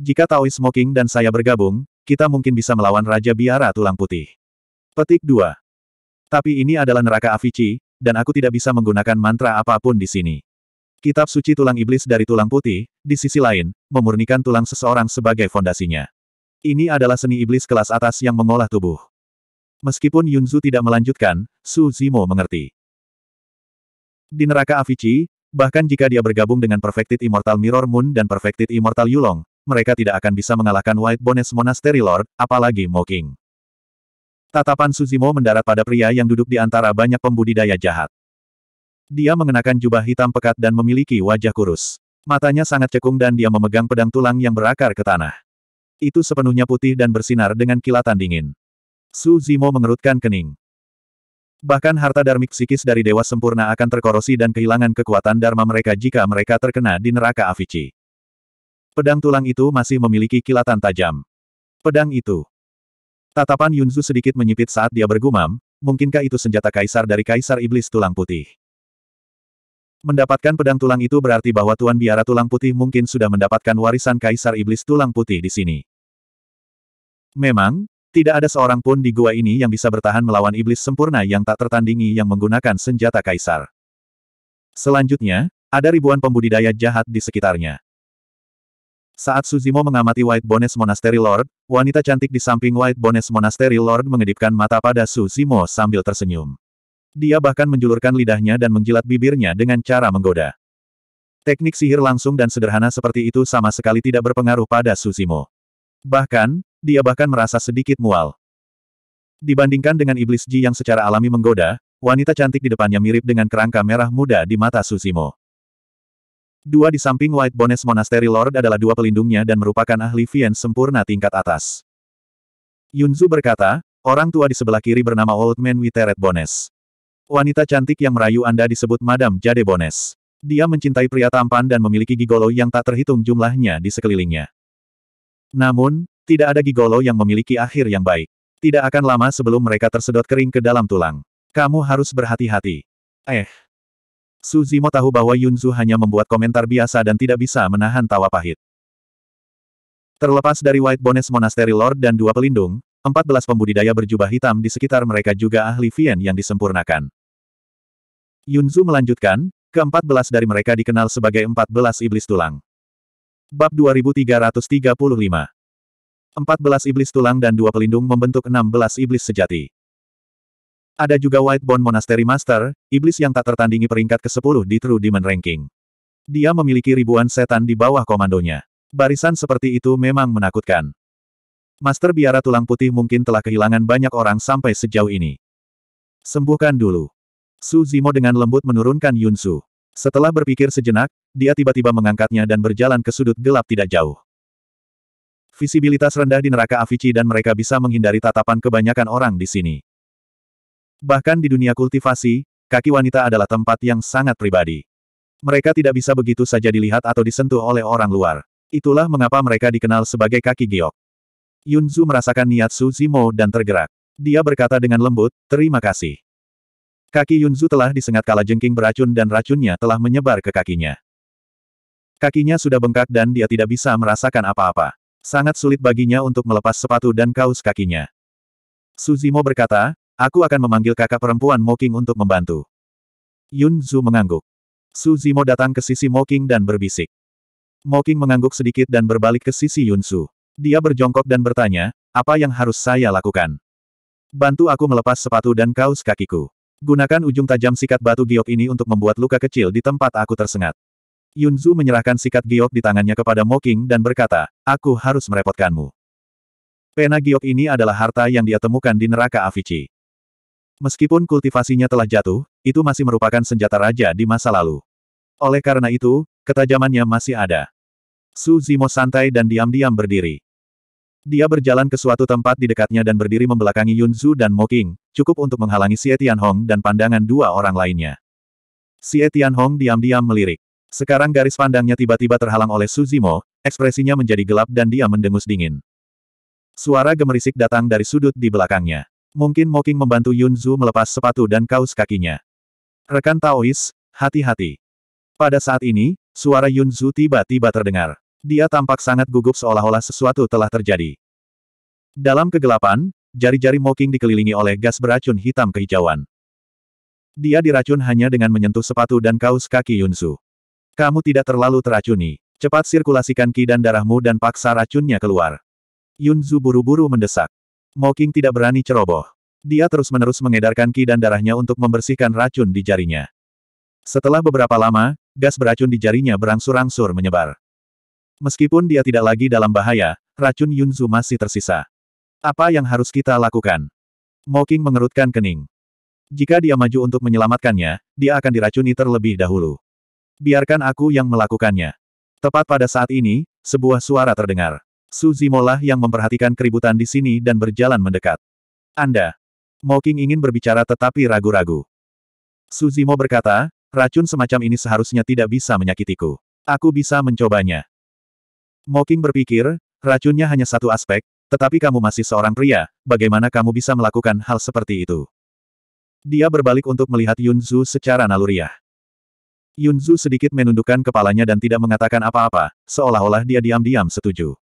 Jika Taoist Smoking dan saya bergabung, kita mungkin bisa melawan Raja Biara Tulang Putih. Petik 2. Tapi ini adalah neraka Avicii, dan aku tidak bisa menggunakan mantra apapun di sini. Kitab suci tulang iblis dari tulang putih, di sisi lain, memurnikan tulang seseorang sebagai fondasinya. Ini adalah seni iblis kelas atas yang mengolah tubuh. Meskipun Yunzu tidak melanjutkan, Su Zimo mengerti. Di neraka Avicii, bahkan jika dia bergabung dengan Perfected Immortal Mirror Moon dan Perfected Immortal Yulong, mereka tidak akan bisa mengalahkan White Bones Monastery Lord, apalagi Moking. Tatapan Suzimo mendarat pada pria yang duduk di antara banyak pembudidaya jahat. Dia mengenakan jubah hitam pekat dan memiliki wajah kurus. Matanya sangat cekung dan dia memegang pedang tulang yang berakar ke tanah. Itu sepenuhnya putih dan bersinar dengan kilatan dingin. Suzimo mengerutkan kening. Bahkan harta darmik psikis dari Dewa Sempurna akan terkorosi dan kehilangan kekuatan Dharma mereka jika mereka terkena di neraka Avici. Pedang tulang itu masih memiliki kilatan tajam. Pedang itu. Tatapan Yunzu sedikit menyipit saat dia bergumam, mungkinkah itu senjata kaisar dari kaisar iblis tulang putih? Mendapatkan pedang tulang itu berarti bahwa Tuan Biara Tulang Putih mungkin sudah mendapatkan warisan kaisar iblis tulang putih di sini. Memang, tidak ada seorang pun di gua ini yang bisa bertahan melawan iblis sempurna yang tak tertandingi yang menggunakan senjata kaisar. Selanjutnya, ada ribuan pembudidaya jahat di sekitarnya. Saat Suzimo mengamati White Bones Monastery Lord, wanita cantik di samping White Bones Monastery Lord mengedipkan mata pada Suzimo sambil tersenyum. Dia bahkan menjulurkan lidahnya dan menjilat bibirnya dengan cara menggoda. Teknik sihir langsung dan sederhana seperti itu sama sekali tidak berpengaruh pada Suzimo. Bahkan, dia bahkan merasa sedikit mual. Dibandingkan dengan iblis Ji yang secara alami menggoda, wanita cantik di depannya mirip dengan kerangka merah muda di mata Suzimo. Dua di samping White Bones Monastery Lord adalah dua pelindungnya dan merupakan ahli Vien sempurna tingkat atas. Yunzu berkata, orang tua di sebelah kiri bernama Old Man Witeret Bones. Wanita cantik yang merayu Anda disebut Madam Jade Bones. Dia mencintai pria tampan dan memiliki gigolo yang tak terhitung jumlahnya di sekelilingnya. Namun, tidak ada gigolo yang memiliki akhir yang baik. Tidak akan lama sebelum mereka tersedot kering ke dalam tulang. Kamu harus berhati-hati. Eh, Su Zimo tahu bahwa Yunzu hanya membuat komentar biasa dan tidak bisa menahan tawa pahit. Terlepas dari White Bones Monastery Lord dan dua pelindung, 14 pembudidaya berjubah hitam di sekitar mereka juga ahli Vien yang disempurnakan. Yunzu melanjutkan, keempat belas dari mereka dikenal sebagai empat belas Iblis Tulang. Bab 2335 belas Iblis Tulang dan dua pelindung membentuk enam belas Iblis Sejati. Ada juga Whitebone Monastery Master, iblis yang tak tertandingi peringkat ke-10 di True Demon Ranking. Dia memiliki ribuan setan di bawah komandonya. Barisan seperti itu memang menakutkan. Master Biara Tulang Putih mungkin telah kehilangan banyak orang sampai sejauh ini. Sembuhkan dulu. Su Zimo dengan lembut menurunkan Yun Su. Setelah berpikir sejenak, dia tiba-tiba mengangkatnya dan berjalan ke sudut gelap tidak jauh. Visibilitas rendah di neraka Avicii dan mereka bisa menghindari tatapan kebanyakan orang di sini. Bahkan di dunia kultivasi, kaki wanita adalah tempat yang sangat pribadi. Mereka tidak bisa begitu saja dilihat atau disentuh oleh orang luar. Itulah mengapa mereka dikenal sebagai kaki giok. Yunzu merasakan niat Su Zimo dan tergerak. Dia berkata dengan lembut, terima kasih. Kaki Yunzu telah disengat kala jengking beracun dan racunnya telah menyebar ke kakinya. Kakinya sudah bengkak dan dia tidak bisa merasakan apa-apa. Sangat sulit baginya untuk melepas sepatu dan kaos kakinya. Suzimo berkata, Aku akan memanggil kakak perempuan Moking untuk membantu. Yun Zhu mengangguk. Su Zimo datang ke sisi Moking dan berbisik. Moking mengangguk sedikit dan berbalik ke sisi Yun Zhu. Dia berjongkok dan bertanya, apa yang harus saya lakukan? Bantu aku melepas sepatu dan kaos kakiku. Gunakan ujung tajam sikat batu giok ini untuk membuat luka kecil di tempat aku tersengat. Yun Zhu menyerahkan sikat giok di tangannya kepada Moking dan berkata, aku harus merepotkanmu. Pena giok ini adalah harta yang dia temukan di neraka Avici. Meskipun kultivasinya telah jatuh, itu masih merupakan senjata raja di masa lalu. Oleh karena itu, ketajamannya masih ada. Su Zimo santai dan diam-diam berdiri. Dia berjalan ke suatu tempat di dekatnya dan berdiri membelakangi Yun Zhu dan Mo King, cukup untuk menghalangi Xie Tianhong dan pandangan dua orang lainnya. Xie Tianhong diam-diam melirik. Sekarang garis pandangnya tiba-tiba terhalang oleh Su Zimo, ekspresinya menjadi gelap dan dia mendengus dingin. Suara gemerisik datang dari sudut di belakangnya. Mungkin Moking membantu Yunzu melepas sepatu dan kaos kakinya. Rekan Taois, hati-hati. Pada saat ini, suara Yunzu tiba-tiba terdengar. Dia tampak sangat gugup seolah-olah sesuatu telah terjadi. Dalam kegelapan, jari-jari Moking dikelilingi oleh gas beracun hitam kehijauan. Dia diracun hanya dengan menyentuh sepatu dan kaos kaki Yunzu. Kamu tidak terlalu teracuni. Cepat sirkulasikan ki dan darahmu dan paksa racunnya keluar. Yunzu buru-buru mendesak. Moking tidak berani ceroboh. Dia terus-menerus mengedarkan ki dan darahnya untuk membersihkan racun di jarinya. Setelah beberapa lama, gas beracun di jarinya berangsur-angsur menyebar. Meskipun dia tidak lagi dalam bahaya, racun Yunzu masih tersisa. Apa yang harus kita lakukan? Moking mengerutkan kening. Jika dia maju untuk menyelamatkannya, dia akan diracuni terlebih dahulu. Biarkan aku yang melakukannya. Tepat pada saat ini, sebuah suara terdengar. Su mola yang memperhatikan keributan di sini dan berjalan mendekat. Anda. Moking ingin berbicara tetapi ragu-ragu. Suzimo berkata, racun semacam ini seharusnya tidak bisa menyakitiku. Aku bisa mencobanya. Moking berpikir, racunnya hanya satu aspek, tetapi kamu masih seorang pria, bagaimana kamu bisa melakukan hal seperti itu? Dia berbalik untuk melihat Yunzu secara naluriah. Yunzu sedikit menundukkan kepalanya dan tidak mengatakan apa-apa, seolah-olah dia diam-diam setuju.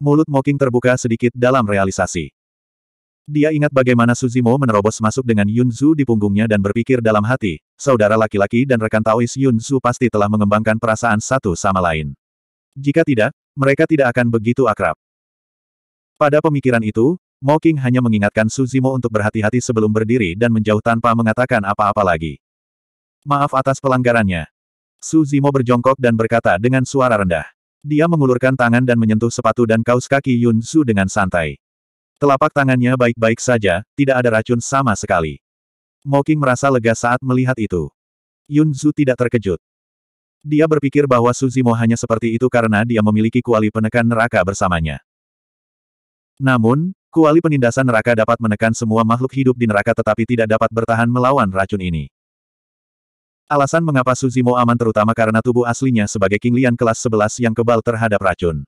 Mulut Moking terbuka sedikit dalam realisasi. Dia ingat bagaimana Suzimo menerobos masuk dengan Yunzu di punggungnya dan berpikir dalam hati, saudara laki-laki dan rekan Taois Yunzu pasti telah mengembangkan perasaan satu sama lain. Jika tidak, mereka tidak akan begitu akrab. Pada pemikiran itu, Moking hanya mengingatkan Suzimo untuk berhati-hati sebelum berdiri dan menjauh tanpa mengatakan apa-apa lagi. Maaf atas pelanggarannya. Suzimo berjongkok dan berkata dengan suara rendah. Dia mengulurkan tangan dan menyentuh sepatu dan kaos kaki Yun Su dengan santai. Telapak tangannya baik-baik saja, tidak ada racun sama sekali. Moking merasa lega saat melihat itu. Yun Su tidak terkejut. Dia berpikir bahwa Suzimo hanya seperti itu karena dia memiliki kuali penekan neraka bersamanya. Namun, kuali penindasan neraka dapat menekan semua makhluk hidup di neraka tetapi tidak dapat bertahan melawan racun ini. Alasan mengapa Suzimo aman terutama karena tubuh aslinya sebagai King Lian kelas 11 yang kebal terhadap racun.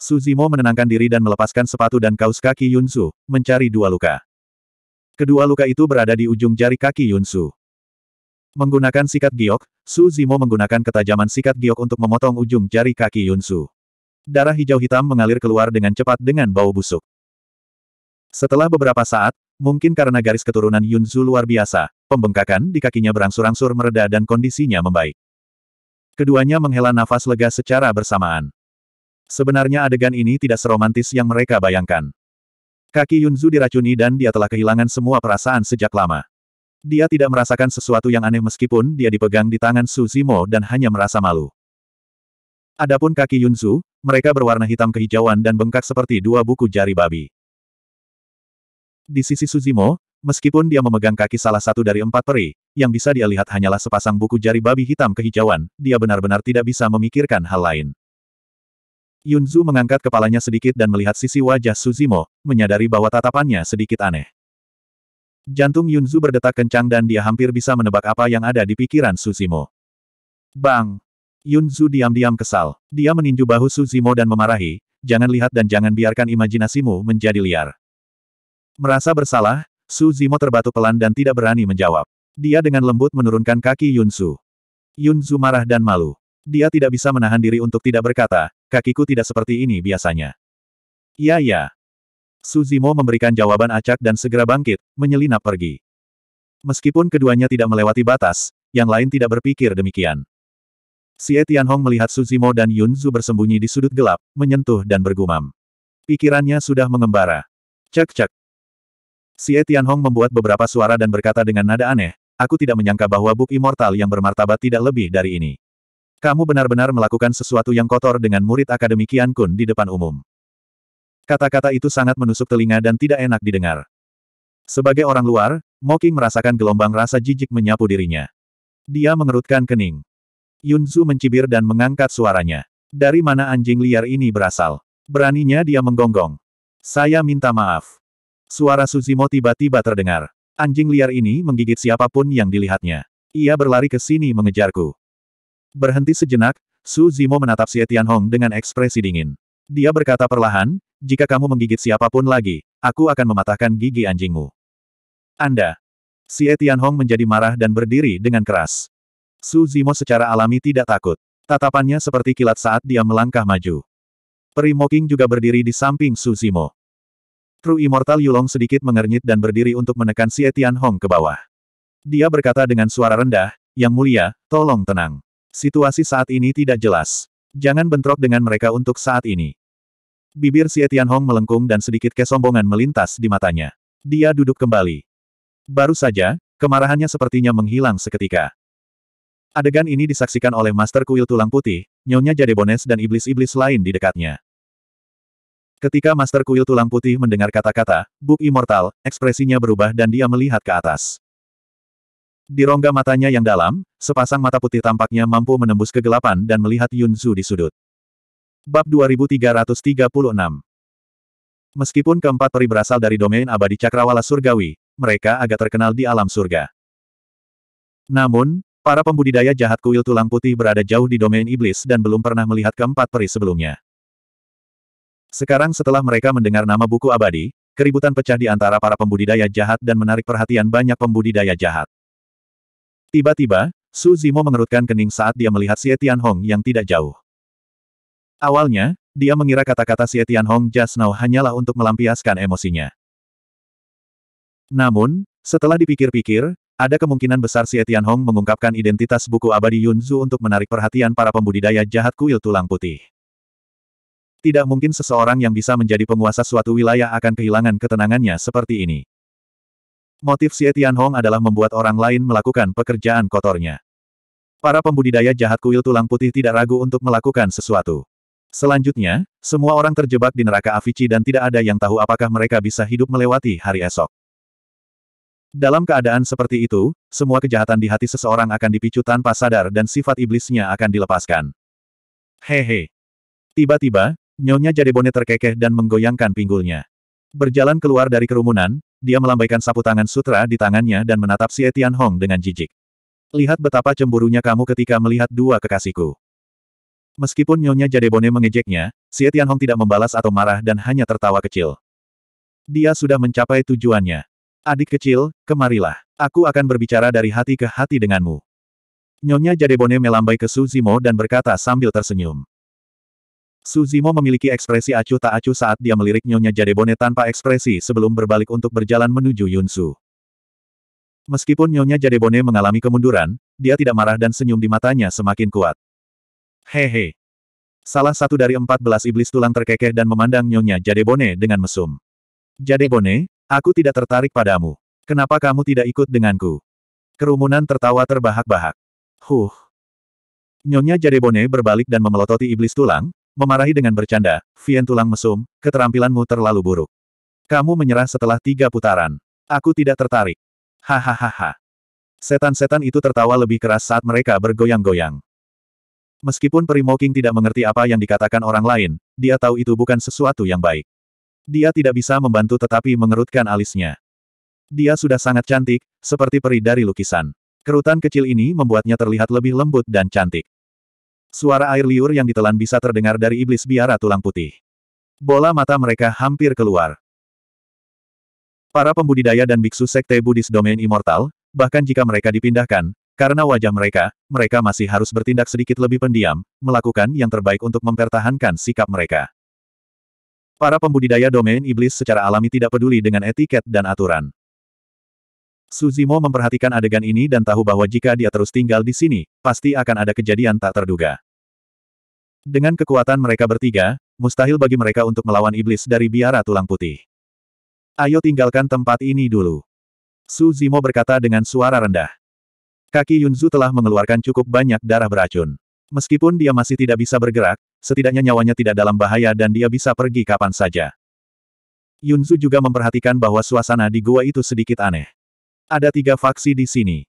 Suzimo menenangkan diri dan melepaskan sepatu dan kaus kaki Yunsu, mencari dua luka. Kedua luka itu berada di ujung jari kaki Yunsu. Menggunakan sikat giok, Suzimo menggunakan ketajaman sikat giok untuk memotong ujung jari kaki Yunsu. Darah hijau hitam mengalir keluar dengan cepat dengan bau busuk. Setelah beberapa saat, mungkin karena garis keturunan Yunzu luar biasa, pembengkakan di kakinya berangsur-angsur mereda dan kondisinya membaik. Keduanya menghela nafas lega secara bersamaan. Sebenarnya adegan ini tidak seromantis yang mereka bayangkan. Kaki Yunzu diracuni dan dia telah kehilangan semua perasaan sejak lama. Dia tidak merasakan sesuatu yang aneh meskipun dia dipegang di tangan Su Zimo dan hanya merasa malu. Adapun kaki Yunzu, mereka berwarna hitam kehijauan dan bengkak seperti dua buku jari babi. Di sisi Suzimo, Meskipun dia memegang kaki salah satu dari empat peri, yang bisa dia lihat hanyalah sepasang buku jari babi hitam kehijauan, dia benar-benar tidak bisa memikirkan hal lain. Yunzu mengangkat kepalanya sedikit dan melihat sisi wajah Suzimo, menyadari bahwa tatapannya sedikit aneh. Jantung Yunzu berdetak kencang dan dia hampir bisa menebak apa yang ada di pikiran Suzimo. Bang! Yunzu diam-diam kesal. Dia meninju bahu Suzimo dan memarahi, jangan lihat dan jangan biarkan imajinasimu menjadi liar. Merasa bersalah, Su Zimo terbatu pelan dan tidak berani menjawab. Dia dengan lembut menurunkan kaki Yun Yun Su marah dan malu. Dia tidak bisa menahan diri untuk tidak berkata, kakiku tidak seperti ini biasanya. Ya ya. Zimo memberikan jawaban acak dan segera bangkit, menyelinap pergi. Meskipun keduanya tidak melewati batas, yang lain tidak berpikir demikian. Si Hong melihat Su Zimo dan Yun Yunzu bersembunyi di sudut gelap, menyentuh dan bergumam. Pikirannya sudah mengembara. Cek-cek. Xie Tianhong membuat beberapa suara dan berkata dengan nada aneh, aku tidak menyangka bahwa Buk Immortal yang bermartabat tidak lebih dari ini. Kamu benar-benar melakukan sesuatu yang kotor dengan murid Akademi Kian Kun di depan umum. Kata-kata itu sangat menusuk telinga dan tidak enak didengar. Sebagai orang luar, Moking merasakan gelombang rasa jijik menyapu dirinya. Dia mengerutkan kening. Yunzu mencibir dan mengangkat suaranya. Dari mana anjing liar ini berasal? Beraninya dia menggonggong. Saya minta maaf. Suara Suzimo tiba-tiba terdengar. Anjing liar ini menggigit siapapun yang dilihatnya. Ia berlari ke sini mengejarku. Berhenti sejenak, Suzimo menatap Xie Tianhong dengan ekspresi dingin. Dia berkata perlahan, jika kamu menggigit siapapun lagi, aku akan mematahkan gigi anjingmu. Anda. Xie Tianhong menjadi marah dan berdiri dengan keras. Suzimo secara alami tidak takut. Tatapannya seperti kilat saat dia melangkah maju. Perimoking juga berdiri di samping Suzimo. True Immortal Yulong sedikit mengernyit dan berdiri untuk menekan Xie Tian Hong ke bawah. Dia berkata dengan suara rendah, Yang mulia, tolong tenang. Situasi saat ini tidak jelas. Jangan bentrok dengan mereka untuk saat ini. Bibir Xie Tian Hong melengkung dan sedikit kesombongan melintas di matanya. Dia duduk kembali. Baru saja, kemarahannya sepertinya menghilang seketika. Adegan ini disaksikan oleh Master Kuil Tulang Putih, Nyonya Jadebones dan iblis-iblis lain di dekatnya. Ketika Master Kuil Tulang Putih mendengar kata-kata, Book Immortal, ekspresinya berubah dan dia melihat ke atas. Di rongga matanya yang dalam, sepasang mata putih tampaknya mampu menembus kegelapan dan melihat Yun Zhu di sudut. Bab 2336 Meskipun keempat peri berasal dari domain abadi cakrawala surgawi, mereka agak terkenal di alam surga. Namun, para pembudidaya jahat kuil tulang putih berada jauh di domain iblis dan belum pernah melihat keempat peri sebelumnya. Sekarang setelah mereka mendengar nama buku abadi, keributan pecah di antara para pembudidaya jahat dan menarik perhatian banyak pembudidaya jahat. Tiba-tiba, Su Zimo mengerutkan kening saat dia melihat Xie Hong yang tidak jauh. Awalnya, dia mengira kata-kata Xie Tianhong just now hanyalah untuk melampiaskan emosinya. Namun, setelah dipikir-pikir, ada kemungkinan besar Xie Hong mengungkapkan identitas buku abadi Yunzu untuk menarik perhatian para pembudidaya jahat kuil tulang putih. Tidak mungkin seseorang yang bisa menjadi penguasa suatu wilayah akan kehilangan ketenangannya seperti ini. Motif Xie Tianhong adalah membuat orang lain melakukan pekerjaan kotornya. Para pembudidaya jahat kuil tulang putih tidak ragu untuk melakukan sesuatu. Selanjutnya, semua orang terjebak di neraka Avici dan tidak ada yang tahu apakah mereka bisa hidup melewati hari esok. Dalam keadaan seperti itu, semua kejahatan di hati seseorang akan dipicu tanpa sadar dan sifat iblisnya akan dilepaskan. Hehe. Tiba-tiba, Nyonya Jadebone terkekeh dan menggoyangkan pinggulnya. Berjalan keluar dari kerumunan, dia melambaikan sapu tangan sutra di tangannya dan menatap si Etian Hong dengan jijik. Lihat betapa cemburunya kamu ketika melihat dua kekasihku. Meskipun Nyonya Jadebone mengejeknya, si Etian Hong tidak membalas atau marah dan hanya tertawa kecil. Dia sudah mencapai tujuannya. Adik kecil, kemarilah. Aku akan berbicara dari hati ke hati denganmu. Nyonya Jadebone melambai ke Suzimo dan berkata sambil tersenyum. Suzimo memiliki ekspresi acuh tak acuh saat dia melirik Nyonya Jadebone tanpa ekspresi sebelum berbalik untuk berjalan menuju Yunsu. Meskipun Nyonya Jadebone mengalami kemunduran, dia tidak marah dan senyum di matanya semakin kuat. Hehe. Salah satu dari empat belas iblis tulang terkekeh dan memandang Nyonya Jadebone dengan mesum. Jadebone, aku tidak tertarik padamu. Kenapa kamu tidak ikut denganku? Kerumunan tertawa terbahak-bahak. Huh. Nyonya Jadebone berbalik dan memelototi iblis tulang, memarahi dengan bercanda, Vien tulang mesum, keterampilanmu terlalu buruk. Kamu menyerah setelah tiga putaran. Aku tidak tertarik. Hahaha. Setan-setan itu tertawa lebih keras saat mereka bergoyang-goyang. Meskipun Primo King tidak mengerti apa yang dikatakan orang lain, dia tahu itu bukan sesuatu yang baik. Dia tidak bisa membantu tetapi mengerutkan alisnya. Dia sudah sangat cantik, seperti peri dari lukisan. Kerutan kecil ini membuatnya terlihat lebih lembut dan cantik. Suara air liur yang ditelan bisa terdengar dari iblis biara tulang putih. Bola mata mereka hampir keluar. Para pembudidaya dan biksu sekte Buddhis domain immortal, bahkan jika mereka dipindahkan, karena wajah mereka, mereka masih harus bertindak sedikit lebih pendiam, melakukan yang terbaik untuk mempertahankan sikap mereka. Para pembudidaya domain iblis secara alami tidak peduli dengan etiket dan aturan. Suzimo memperhatikan adegan ini dan tahu bahwa jika dia terus tinggal di sini, pasti akan ada kejadian tak terduga. Dengan kekuatan mereka bertiga, mustahil bagi mereka untuk melawan iblis dari biara tulang putih. Ayo tinggalkan tempat ini dulu. Suzimo berkata dengan suara rendah. Kaki Yunzu telah mengeluarkan cukup banyak darah beracun. Meskipun dia masih tidak bisa bergerak, setidaknya nyawanya tidak dalam bahaya dan dia bisa pergi kapan saja. Yunzu juga memperhatikan bahwa suasana di gua itu sedikit aneh. Ada tiga faksi di sini.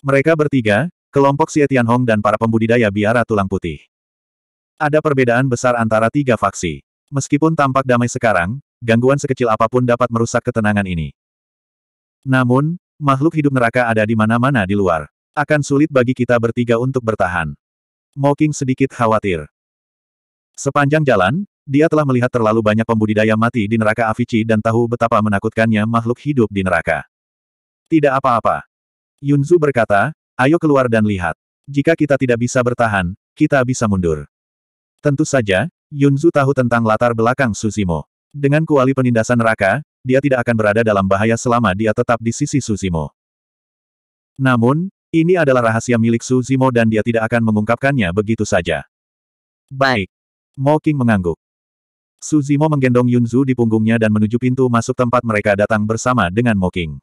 Mereka bertiga, kelompok Xie Tianhong dan para pembudidaya biara tulang putih. Ada perbedaan besar antara tiga faksi. Meskipun tampak damai sekarang, gangguan sekecil apapun dapat merusak ketenangan ini. Namun, makhluk hidup neraka ada di mana-mana di luar. Akan sulit bagi kita bertiga untuk bertahan. Moking sedikit khawatir. Sepanjang jalan, dia telah melihat terlalu banyak pembudidaya mati di neraka Avici dan tahu betapa menakutkannya makhluk hidup di neraka. Tidak apa-apa. Yunzu berkata, ayo keluar dan lihat. Jika kita tidak bisa bertahan, kita bisa mundur. Tentu saja, Yunzu tahu tentang latar belakang Susimo. Dengan kuali penindasan neraka, dia tidak akan berada dalam bahaya selama dia tetap di sisi Susimo. Namun, ini adalah rahasia milik Susimo dan dia tidak akan mengungkapkannya begitu saja. Baik. Moking mengangguk. Suzimo menggendong Yunzu di punggungnya dan menuju pintu masuk tempat mereka datang bersama dengan Moking.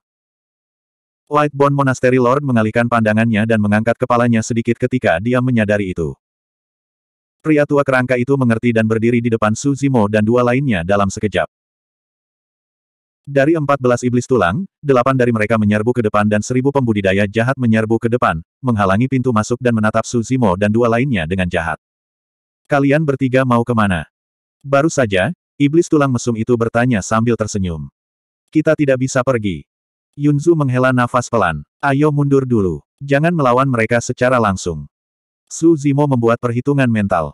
Lightbone Monastery Lord mengalihkan pandangannya dan mengangkat kepalanya sedikit ketika dia menyadari itu. Pria tua kerangka itu mengerti dan berdiri di depan Su Zimo dan dua lainnya dalam sekejap. Dari empat belas iblis tulang, delapan dari mereka menyerbu ke depan dan seribu pembudidaya jahat menyerbu ke depan, menghalangi pintu masuk dan menatap Suzimo dan dua lainnya dengan jahat. Kalian bertiga mau kemana? Baru saja, iblis tulang mesum itu bertanya sambil tersenyum. Kita tidak bisa pergi. Yunzu menghela nafas pelan. Ayo mundur dulu. Jangan melawan mereka secara langsung. Su Zimo membuat perhitungan mental.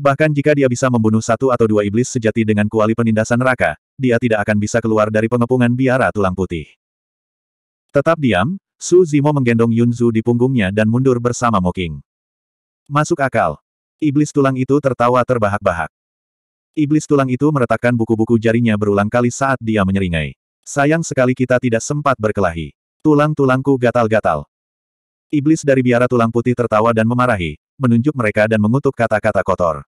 Bahkan jika dia bisa membunuh satu atau dua iblis sejati dengan kuali penindasan neraka, dia tidak akan bisa keluar dari pengepungan biara tulang putih. Tetap diam, Su Zimo menggendong Yunzu di punggungnya dan mundur bersama Moking. Masuk akal. Iblis tulang itu tertawa terbahak-bahak. Iblis tulang itu meretakkan buku-buku jarinya berulang kali saat dia menyeringai. Sayang sekali kita tidak sempat berkelahi. Tulang-tulangku gatal-gatal. Iblis dari biara tulang putih tertawa dan memarahi, menunjuk mereka dan mengutuk kata-kata kotor.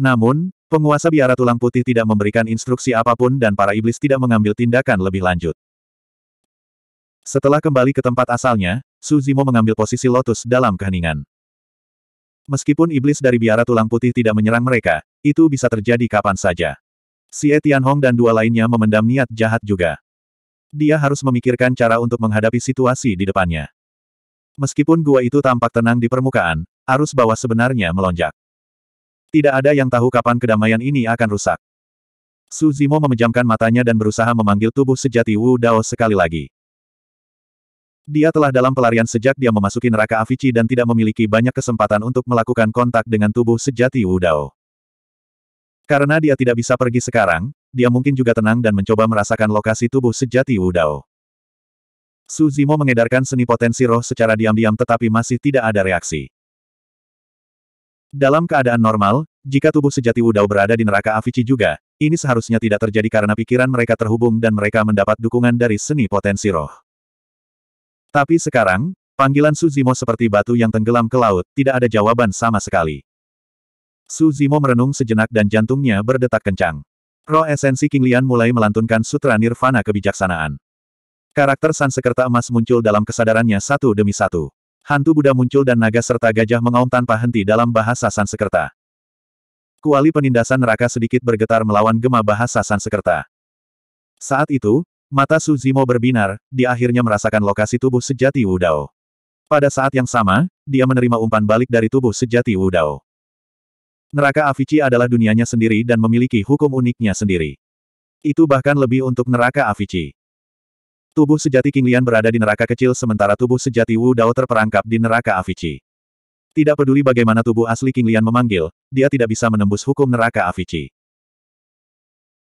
Namun, penguasa biara tulang putih tidak memberikan instruksi apapun dan para iblis tidak mengambil tindakan lebih lanjut. Setelah kembali ke tempat asalnya, Suzimo mengambil posisi lotus dalam keheningan. Meskipun iblis dari biara tulang putih tidak menyerang mereka, itu bisa terjadi kapan saja. Si Hong dan dua lainnya memendam niat jahat juga. Dia harus memikirkan cara untuk menghadapi situasi di depannya. Meskipun gua itu tampak tenang di permukaan, arus bawah sebenarnya melonjak. Tidak ada yang tahu kapan kedamaian ini akan rusak. Su Zimo memejamkan matanya dan berusaha memanggil tubuh sejati Wu Dao sekali lagi. Dia telah dalam pelarian sejak dia memasuki neraka Avicii dan tidak memiliki banyak kesempatan untuk melakukan kontak dengan tubuh sejati Wu Dao. Karena dia tidak bisa pergi sekarang, dia mungkin juga tenang dan mencoba merasakan lokasi tubuh sejati Wudao. Su Zimo mengedarkan seni potensi roh secara diam-diam tetapi masih tidak ada reaksi. Dalam keadaan normal, jika tubuh sejati Wudao berada di neraka Avicii juga, ini seharusnya tidak terjadi karena pikiran mereka terhubung dan mereka mendapat dukungan dari seni potensi roh. Tapi sekarang, panggilan Suzimo seperti batu yang tenggelam ke laut, tidak ada jawaban sama sekali. Su Zimo merenung sejenak dan jantungnya berdetak kencang. Roh esensi King Lian mulai melantunkan sutra nirvana kebijaksanaan. Karakter Sansekerta emas muncul dalam kesadarannya satu demi satu. Hantu Buddha muncul dan naga serta gajah mengaum tanpa henti dalam bahasa Sansekerta. Kuali penindasan neraka sedikit bergetar melawan gema bahasa Sansekerta. Saat itu, mata Su Zimo berbinar, di akhirnya merasakan lokasi tubuh sejati Wudao. Pada saat yang sama, dia menerima umpan balik dari tubuh sejati Wudao neraka Avicii adalah dunianya sendiri dan memiliki hukum uniknya sendiri. Itu bahkan lebih untuk neraka Avicii. Tubuh sejati King Lian berada di neraka kecil sementara tubuh sejati Wu Dao terperangkap di neraka Avicii. Tidak peduli bagaimana tubuh asli King Lian memanggil, dia tidak bisa menembus hukum neraka Avicii.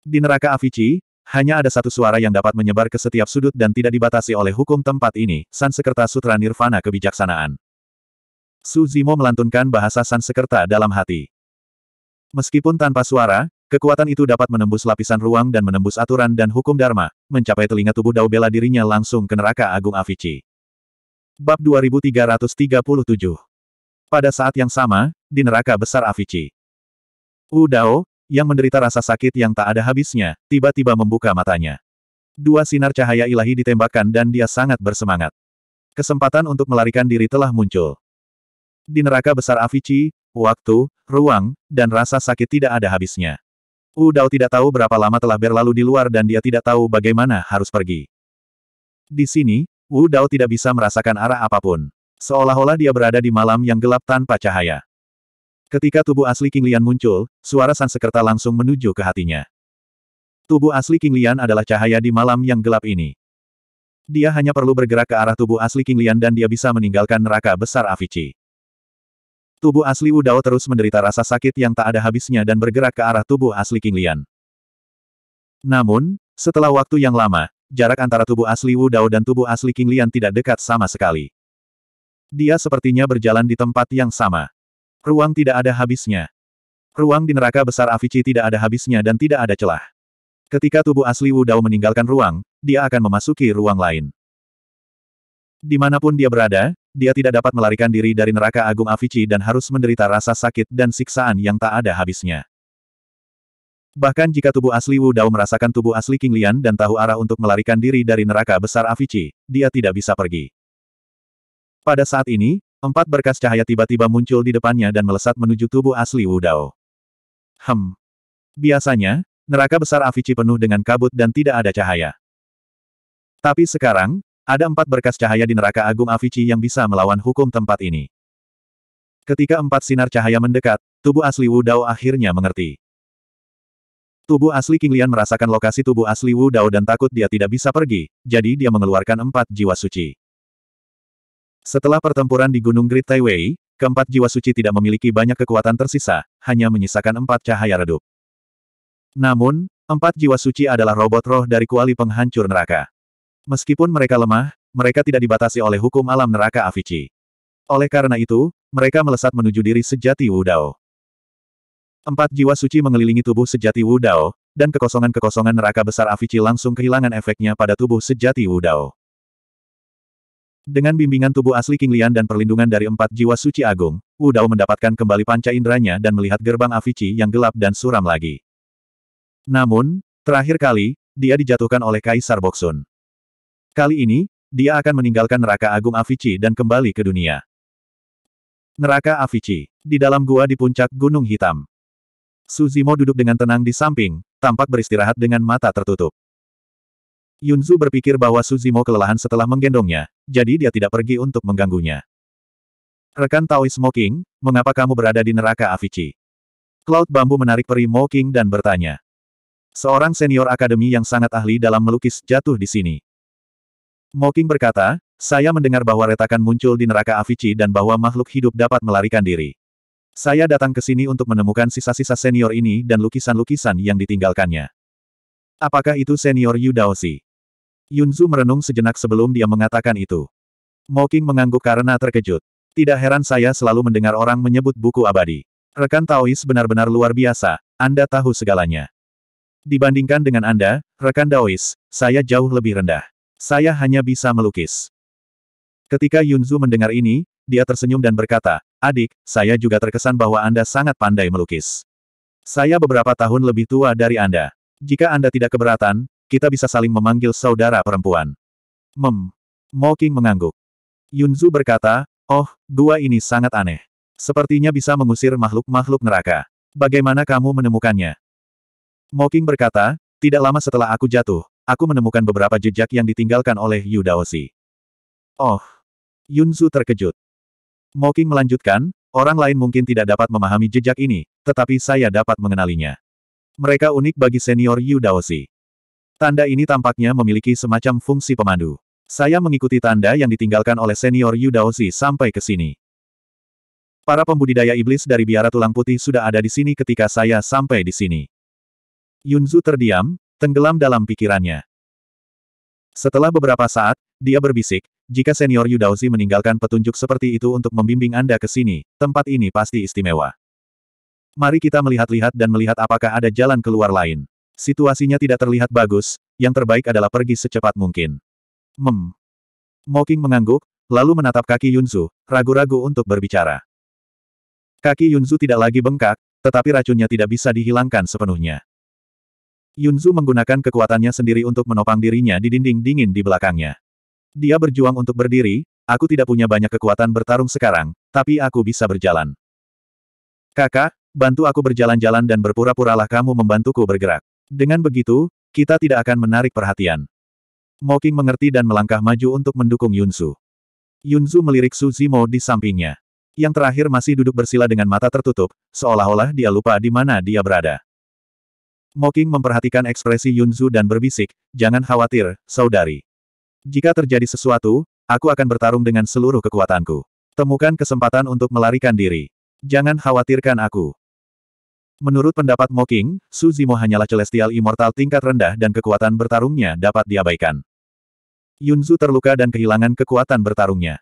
Di neraka Avicii, hanya ada satu suara yang dapat menyebar ke setiap sudut dan tidak dibatasi oleh hukum tempat ini, Sansekerta Sutra Nirvana Kebijaksanaan. Su Zimo melantunkan bahasa Sansekerta dalam hati. Meskipun tanpa suara, kekuatan itu dapat menembus lapisan ruang dan menembus aturan dan hukum Dharma, mencapai telinga tubuh Dao bela dirinya langsung ke neraka agung Avici. Bab 2337 Pada saat yang sama, di neraka besar Avici. Wu Dao, yang menderita rasa sakit yang tak ada habisnya, tiba-tiba membuka matanya. Dua sinar cahaya ilahi ditembakkan dan dia sangat bersemangat. Kesempatan untuk melarikan diri telah muncul. Di neraka besar Avicii, Waktu, ruang, dan rasa sakit tidak ada habisnya. Wu Dao tidak tahu berapa lama telah berlalu di luar dan dia tidak tahu bagaimana harus pergi. Di sini, Wu Dao tidak bisa merasakan arah apapun. Seolah-olah dia berada di malam yang gelap tanpa cahaya. Ketika tubuh asli King Lian muncul, suara Sansekerta langsung menuju ke hatinya. Tubuh asli King Lian adalah cahaya di malam yang gelap ini. Dia hanya perlu bergerak ke arah tubuh asli King Lian dan dia bisa meninggalkan neraka besar Avici. Tubuh asli Wu Dao terus menderita rasa sakit yang tak ada habisnya dan bergerak ke arah tubuh asli King Lian. Namun, setelah waktu yang lama, jarak antara tubuh asli Wu Dao dan tubuh asli King Lian tidak dekat sama sekali. Dia sepertinya berjalan di tempat yang sama. Ruang tidak ada habisnya. Ruang di neraka besar Avici tidak ada habisnya dan tidak ada celah. Ketika tubuh asli Wu Dao meninggalkan ruang, dia akan memasuki ruang lain. Dimanapun dia berada, dia tidak dapat melarikan diri dari neraka agung Avici dan harus menderita rasa sakit dan siksaan yang tak ada habisnya. Bahkan jika tubuh asli Wu Dao merasakan tubuh asli King Lian dan tahu arah untuk melarikan diri dari neraka besar Avici, dia tidak bisa pergi. Pada saat ini, empat berkas cahaya tiba-tiba muncul di depannya dan melesat menuju tubuh asli Wu Dao. Hem. Biasanya, neraka besar Avici penuh dengan kabut dan tidak ada cahaya. Tapi sekarang, ada empat berkas cahaya di neraka agung Avici yang bisa melawan hukum tempat ini. Ketika empat sinar cahaya mendekat, tubuh asli Wu Dao akhirnya mengerti. Tubuh asli King Lian merasakan lokasi tubuh asli Wu Dao dan takut dia tidak bisa pergi, jadi dia mengeluarkan empat jiwa suci. Setelah pertempuran di Gunung Great Taiwei, keempat jiwa suci tidak memiliki banyak kekuatan tersisa, hanya menyisakan empat cahaya redup. Namun, empat jiwa suci adalah robot roh dari kuali penghancur neraka. Meskipun mereka lemah, mereka tidak dibatasi oleh hukum alam neraka Avici. Oleh karena itu, mereka melesat menuju diri sejati Wudao. Empat jiwa suci mengelilingi tubuh sejati Wudao, dan kekosongan-kekosongan neraka besar Avici langsung kehilangan efeknya pada tubuh sejati Wudao. Dengan bimbingan tubuh asli King Lian dan perlindungan dari empat jiwa suci agung, Wudao mendapatkan kembali panca inderanya dan melihat gerbang Avici yang gelap dan suram lagi. Namun, terakhir kali, dia dijatuhkan oleh Kaisar Boksun. Kali ini, dia akan meninggalkan neraka agung Avici dan kembali ke dunia. Neraka Avici, di dalam gua di puncak Gunung Hitam. Suzimo duduk dengan tenang di samping, tampak beristirahat dengan mata tertutup. Yunzu berpikir bahwa Suzimo kelelahan setelah menggendongnya, jadi dia tidak pergi untuk mengganggunya. Rekan Taois Smoking, mengapa kamu berada di neraka Avici? Cloud Bambu menarik peri Mo King dan bertanya. Seorang senior akademi yang sangat ahli dalam melukis jatuh di sini. Moking berkata, saya mendengar bahwa retakan muncul di neraka Avici dan bahwa makhluk hidup dapat melarikan diri. Saya datang ke sini untuk menemukan sisa-sisa senior ini dan lukisan-lukisan yang ditinggalkannya. Apakah itu senior Yu Yun Yunzu merenung sejenak sebelum dia mengatakan itu. Moking mengangguk karena terkejut. Tidak heran saya selalu mendengar orang menyebut buku abadi. Rekan Taois benar-benar luar biasa, Anda tahu segalanya. Dibandingkan dengan Anda, rekan Daois, saya jauh lebih rendah. Saya hanya bisa melukis. Ketika Yunzu mendengar ini, dia tersenyum dan berkata, Adik, saya juga terkesan bahwa Anda sangat pandai melukis. Saya beberapa tahun lebih tua dari Anda. Jika Anda tidak keberatan, kita bisa saling memanggil saudara perempuan. Mem. Moking mengangguk. Yunzu berkata, Oh, dua ini sangat aneh. Sepertinya bisa mengusir makhluk-makhluk neraka. Bagaimana kamu menemukannya? Moking berkata, tidak lama setelah aku jatuh, aku menemukan beberapa jejak yang ditinggalkan oleh Yu Daosi. Oh! Yunzu terkejut. Mocking melanjutkan, orang lain mungkin tidak dapat memahami jejak ini, tetapi saya dapat mengenalinya. Mereka unik bagi senior Yu Daosi. Tanda ini tampaknya memiliki semacam fungsi pemandu. Saya mengikuti tanda yang ditinggalkan oleh senior Yu Daosi sampai ke sini. Para pembudidaya iblis dari biara tulang putih sudah ada di sini ketika saya sampai di sini. Yunzu terdiam, tenggelam dalam pikirannya. Setelah beberapa saat, dia berbisik, jika senior Yu Daozi meninggalkan petunjuk seperti itu untuk membimbing Anda ke sini, tempat ini pasti istimewa. Mari kita melihat-lihat dan melihat apakah ada jalan keluar lain. Situasinya tidak terlihat bagus, yang terbaik adalah pergi secepat mungkin. Mem. Moking mengangguk, lalu menatap kaki Yunzu, ragu-ragu untuk berbicara. Kaki Yunzu tidak lagi bengkak, tetapi racunnya tidak bisa dihilangkan sepenuhnya. Yunzu menggunakan kekuatannya sendiri untuk menopang dirinya di dinding dingin di belakangnya. Dia berjuang untuk berdiri, aku tidak punya banyak kekuatan bertarung sekarang, tapi aku bisa berjalan. Kakak, bantu aku berjalan-jalan dan berpura-puralah kamu membantuku bergerak. Dengan begitu, kita tidak akan menarik perhatian. Moking mengerti dan melangkah maju untuk mendukung Yunzu. Yunzu melirik Suzimo di sampingnya. Yang terakhir masih duduk bersila dengan mata tertutup, seolah-olah dia lupa di mana dia berada. Moking memperhatikan ekspresi Yunzu dan berbisik, jangan khawatir, saudari. Jika terjadi sesuatu, aku akan bertarung dengan seluruh kekuatanku. Temukan kesempatan untuk melarikan diri. Jangan khawatirkan aku. Menurut pendapat Moking, Suzimo hanyalah celestial immortal tingkat rendah dan kekuatan bertarungnya dapat diabaikan. Yunzu terluka dan kehilangan kekuatan bertarungnya.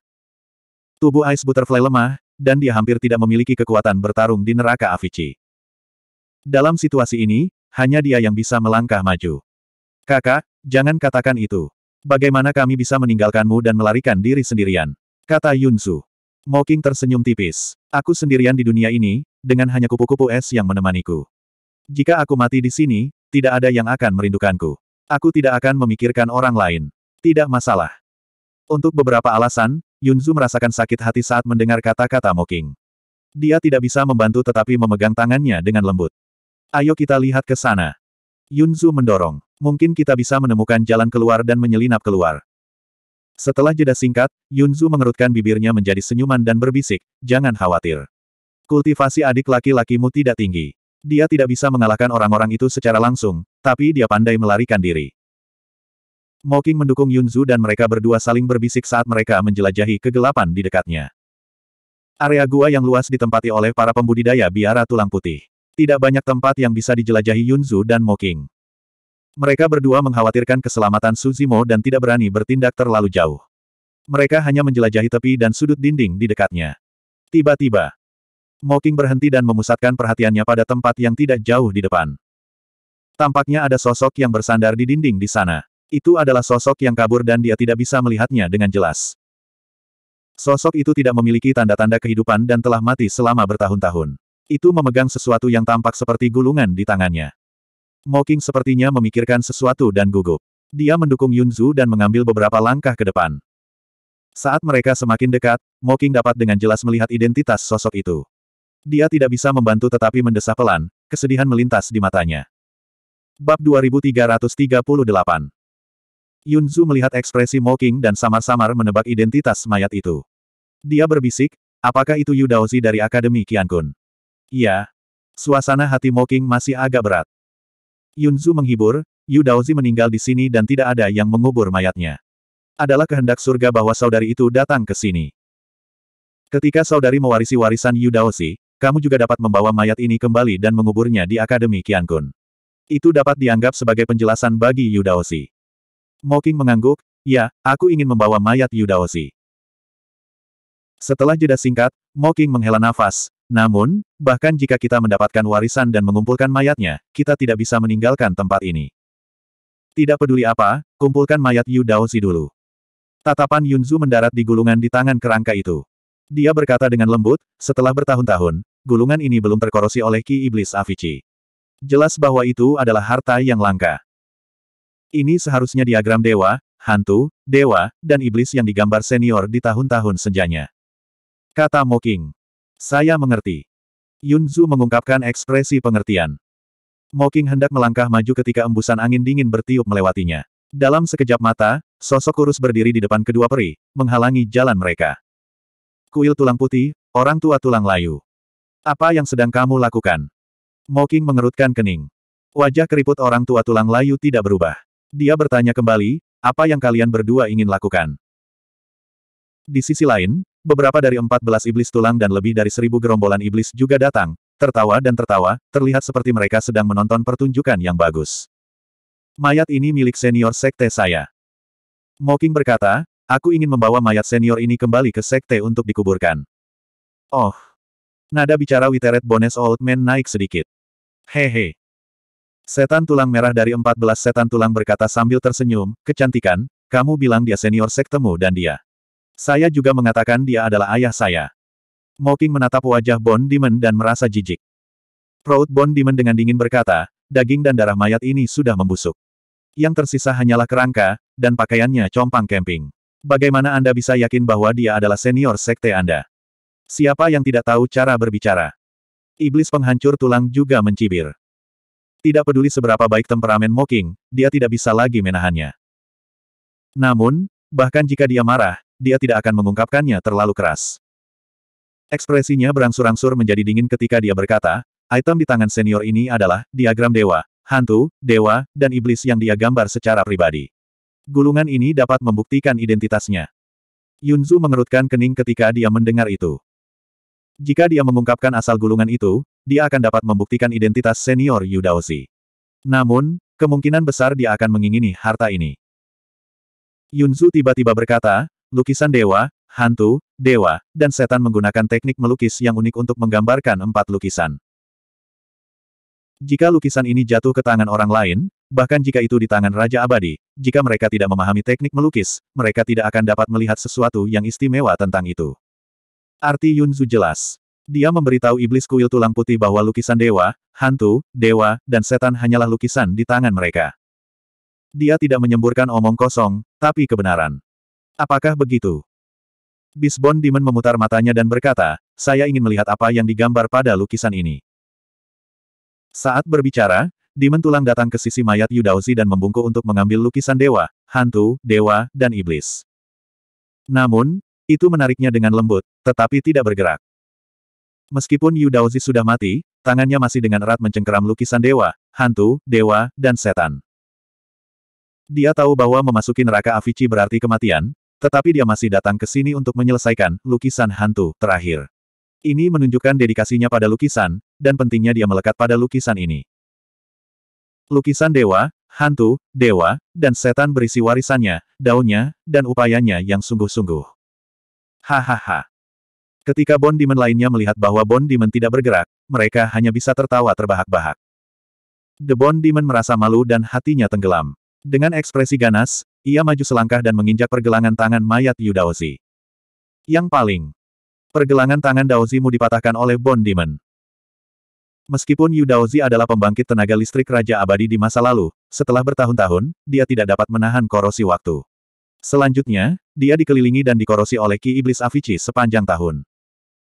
Tubuh Ice Butterfly lemah, dan dia hampir tidak memiliki kekuatan bertarung di neraka Avici. Dalam situasi ini, hanya dia yang bisa melangkah maju. Kakak, jangan katakan itu. Bagaimana kami bisa meninggalkanmu dan melarikan diri sendirian? Kata Yunzu. Moking tersenyum tipis. Aku sendirian di dunia ini, dengan hanya kupu-kupu es yang menemaniku. Jika aku mati di sini, tidak ada yang akan merindukanku. Aku tidak akan memikirkan orang lain. Tidak masalah. Untuk beberapa alasan, Yunzu merasakan sakit hati saat mendengar kata-kata Moking. Dia tidak bisa membantu tetapi memegang tangannya dengan lembut. Ayo kita lihat ke sana. Yunzu mendorong. Mungkin kita bisa menemukan jalan keluar dan menyelinap keluar. Setelah jeda singkat, Yunzu mengerutkan bibirnya menjadi senyuman dan berbisik, jangan khawatir. Kultivasi adik laki-lakimu tidak tinggi. Dia tidak bisa mengalahkan orang-orang itu secara langsung, tapi dia pandai melarikan diri. Moking mendukung Yunzu dan mereka berdua saling berbisik saat mereka menjelajahi kegelapan di dekatnya. Area gua yang luas ditempati oleh para pembudidaya biara tulang putih. Tidak banyak tempat yang bisa dijelajahi Yunzu dan Moking. Mereka berdua mengkhawatirkan keselamatan Suzimo dan tidak berani bertindak terlalu jauh. Mereka hanya menjelajahi tepi dan sudut dinding di dekatnya. Tiba-tiba, Moking berhenti dan memusatkan perhatiannya pada tempat yang tidak jauh di depan. Tampaknya ada sosok yang bersandar di dinding di sana. Itu adalah sosok yang kabur dan dia tidak bisa melihatnya dengan jelas. Sosok itu tidak memiliki tanda-tanda kehidupan dan telah mati selama bertahun-tahun. Itu memegang sesuatu yang tampak seperti gulungan di tangannya. Moking sepertinya memikirkan sesuatu dan gugup. Dia mendukung Yunzu dan mengambil beberapa langkah ke depan. Saat mereka semakin dekat, Moking dapat dengan jelas melihat identitas sosok itu. Dia tidak bisa membantu tetapi mendesah pelan, kesedihan melintas di matanya. Bab 2338 Yunzu melihat ekspresi Moking dan samar-samar menebak identitas mayat itu. Dia berbisik, apakah itu Yu Daozi dari Akademi Kun?" Iya. Suasana hati Moking masih agak berat. Yunzu menghibur, Yu Daozi meninggal di sini dan tidak ada yang mengubur mayatnya. Adalah kehendak surga bahwa saudari itu datang ke sini. Ketika saudari mewarisi warisan Yu Daozi, kamu juga dapat membawa mayat ini kembali dan menguburnya di Akademi Qiankun. Itu dapat dianggap sebagai penjelasan bagi Yu Daozi. Moking mengangguk, ya, aku ingin membawa mayat Yu Daozi. Setelah jeda singkat, Moking menghela nafas, namun, bahkan jika kita mendapatkan warisan dan mengumpulkan mayatnya, kita tidak bisa meninggalkan tempat ini. Tidak peduli apa, kumpulkan mayat Yu Daozi dulu. Tatapan Yunzu mendarat di gulungan di tangan kerangka itu. Dia berkata dengan lembut, setelah bertahun-tahun, gulungan ini belum terkorosi oleh Ki Iblis Avici. Jelas bahwa itu adalah harta yang langka. Ini seharusnya diagram dewa, hantu, dewa, dan iblis yang digambar senior di tahun-tahun senjanya. Kata Moking. Saya mengerti. Yunzu mengungkapkan ekspresi pengertian. Moking hendak melangkah maju ketika embusan angin dingin bertiup melewatinya. Dalam sekejap mata, sosok kurus berdiri di depan kedua peri, menghalangi jalan mereka. Kuil tulang putih, orang tua tulang layu. Apa yang sedang kamu lakukan? Moking mengerutkan kening. Wajah keriput orang tua tulang layu tidak berubah. Dia bertanya kembali, apa yang kalian berdua ingin lakukan? Di sisi lain, Beberapa dari empat belas iblis tulang dan lebih dari seribu gerombolan iblis juga datang, tertawa dan tertawa, terlihat seperti mereka sedang menonton pertunjukan yang bagus. Mayat ini milik senior sekte saya. Moking berkata, aku ingin membawa mayat senior ini kembali ke sekte untuk dikuburkan. Oh. Nada bicara Witeret Bones Old Man naik sedikit. Hehe. He. Setan tulang merah dari empat belas setan tulang berkata sambil tersenyum, kecantikan, kamu bilang dia senior sektemu dan dia. Saya juga mengatakan dia adalah ayah saya. Moking menatap wajah Bon Demon dan merasa jijik. Proud Bon Demon dengan dingin berkata, daging dan darah mayat ini sudah membusuk. Yang tersisa hanyalah kerangka, dan pakaiannya compang camping. Bagaimana Anda bisa yakin bahwa dia adalah senior sekte Anda? Siapa yang tidak tahu cara berbicara? Iblis penghancur tulang juga mencibir. Tidak peduli seberapa baik temperamen Moking, dia tidak bisa lagi menahannya. Namun, Bahkan jika dia marah, dia tidak akan mengungkapkannya terlalu keras. Ekspresinya berangsur-angsur menjadi dingin ketika dia berkata, item di tangan senior ini adalah diagram dewa, hantu, dewa, dan iblis yang dia gambar secara pribadi. Gulungan ini dapat membuktikan identitasnya. Yunzu mengerutkan kening ketika dia mendengar itu. Jika dia mengungkapkan asal gulungan itu, dia akan dapat membuktikan identitas senior Yudaozi. Namun, kemungkinan besar dia akan mengingini harta ini. Yunzu tiba-tiba berkata, lukisan dewa, hantu, dewa, dan setan menggunakan teknik melukis yang unik untuk menggambarkan empat lukisan. Jika lukisan ini jatuh ke tangan orang lain, bahkan jika itu di tangan Raja Abadi, jika mereka tidak memahami teknik melukis, mereka tidak akan dapat melihat sesuatu yang istimewa tentang itu. Arti Yunzu jelas. Dia memberitahu iblis kuil tulang putih bahwa lukisan dewa, hantu, dewa, dan setan hanyalah lukisan di tangan mereka. Dia tidak menyemburkan omong kosong, tapi kebenaran. Apakah begitu? Bisbon Demon memutar matanya dan berkata, saya ingin melihat apa yang digambar pada lukisan ini. Saat berbicara, Demon Tulang datang ke sisi mayat Yudaozi dan membungkuk untuk mengambil lukisan dewa, hantu, dewa, dan iblis. Namun, itu menariknya dengan lembut, tetapi tidak bergerak. Meskipun Yudaozi sudah mati, tangannya masih dengan erat mencengkeram lukisan dewa, hantu, dewa, dan setan. Dia tahu bahwa memasuki neraka Avicii berarti kematian, tetapi dia masih datang ke sini untuk menyelesaikan lukisan hantu terakhir. Ini menunjukkan dedikasinya pada lukisan, dan pentingnya dia melekat pada lukisan ini. Lukisan dewa, hantu, dewa, dan setan berisi warisannya, daunnya, dan upayanya yang sungguh-sungguh. Hahaha. Ketika Bon Demon lainnya melihat bahwa Bon Demon tidak bergerak, mereka hanya bisa tertawa terbahak-bahak. The Bon Demon merasa malu dan hatinya tenggelam. Dengan ekspresi ganas, ia maju selangkah dan menginjak pergelangan tangan mayat Yu Daozi. Yang paling, pergelangan tangan Daozi mu dipatahkan oleh Bond Demon. Meskipun Yu Daozi adalah pembangkit tenaga listrik Raja Abadi di masa lalu, setelah bertahun-tahun, dia tidak dapat menahan korosi waktu. Selanjutnya, dia dikelilingi dan dikorosi oleh Ki Iblis Avici sepanjang tahun.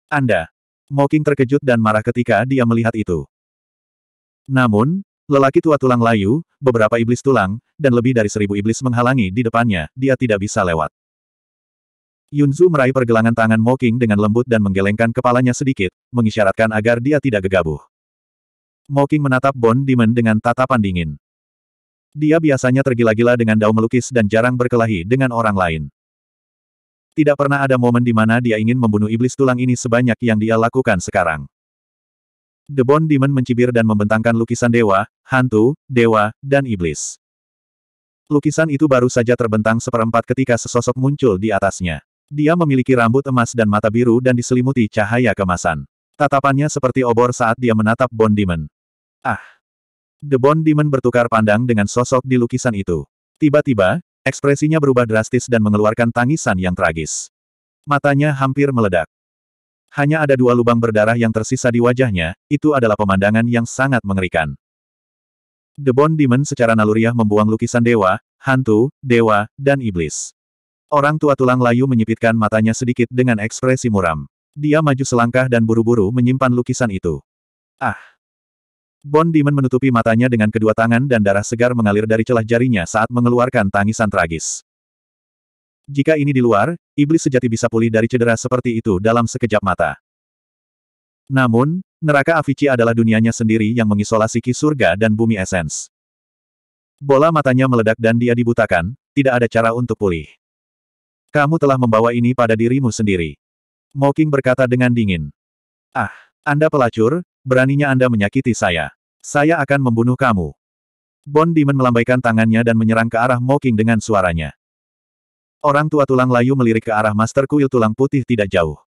Anda. Mocking terkejut dan marah ketika dia melihat itu. Namun, lelaki tua tulang layu, beberapa iblis tulang, dan lebih dari seribu iblis menghalangi di depannya, dia tidak bisa lewat. Yunzu meraih pergelangan tangan Moking dengan lembut dan menggelengkan kepalanya sedikit, mengisyaratkan agar dia tidak gegabah. Moking menatap Bon Demon dengan tatapan dingin. Dia biasanya tergila-gila dengan dao melukis dan jarang berkelahi dengan orang lain. Tidak pernah ada momen di mana dia ingin membunuh iblis tulang ini sebanyak yang dia lakukan sekarang. The Bond Demon mencibir dan membentangkan lukisan dewa, hantu, dewa, dan iblis. Lukisan itu baru saja terbentang seperempat ketika sesosok muncul di atasnya. Dia memiliki rambut emas dan mata biru dan diselimuti cahaya kemasan. Tatapannya seperti obor saat dia menatap Bond Demon. Ah! The Bond Demon bertukar pandang dengan sosok di lukisan itu. Tiba-tiba, ekspresinya berubah drastis dan mengeluarkan tangisan yang tragis. Matanya hampir meledak. Hanya ada dua lubang berdarah yang tersisa di wajahnya, itu adalah pemandangan yang sangat mengerikan. The Bond Demon secara naluriah membuang lukisan dewa, hantu, dewa, dan iblis. Orang tua tulang layu menyipitkan matanya sedikit dengan ekspresi muram. Dia maju selangkah dan buru-buru menyimpan lukisan itu. Ah! Bond Demon menutupi matanya dengan kedua tangan dan darah segar mengalir dari celah jarinya saat mengeluarkan tangisan tragis. Jika ini di luar, iblis sejati bisa pulih dari cedera seperti itu dalam sekejap mata. Namun, Neraka Avici adalah dunianya sendiri yang mengisolasi ki surga dan bumi esens. Bola matanya meledak dan dia dibutakan, tidak ada cara untuk pulih. Kamu telah membawa ini pada dirimu sendiri. Moking berkata dengan dingin. Ah, Anda pelacur, beraninya Anda menyakiti saya. Saya akan membunuh kamu. Bond Demon melambaikan tangannya dan menyerang ke arah Moking dengan suaranya. Orang tua tulang layu melirik ke arah Master Kuil Tulang Putih tidak jauh.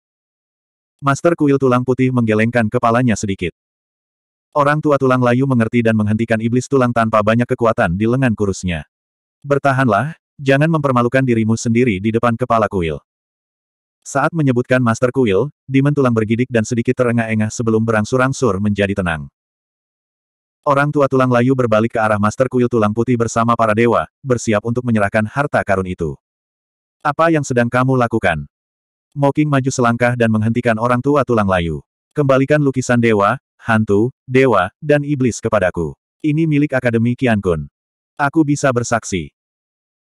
Master kuil tulang putih menggelengkan kepalanya sedikit. Orang tua tulang layu mengerti dan menghentikan iblis tulang tanpa banyak kekuatan di lengan kurusnya. Bertahanlah, jangan mempermalukan dirimu sendiri di depan kepala kuil. Saat menyebutkan Master Kuil, Demon tulang bergidik dan sedikit terengah-engah sebelum berangsur-angsur menjadi tenang. Orang tua tulang layu berbalik ke arah Master Kuil tulang putih bersama para dewa, bersiap untuk menyerahkan harta karun itu. Apa yang sedang kamu lakukan? Moking maju selangkah dan menghentikan orang tua tulang layu. Kembalikan lukisan dewa, hantu, dewa, dan iblis kepadaku. Ini milik Akademi Kun. Aku bisa bersaksi.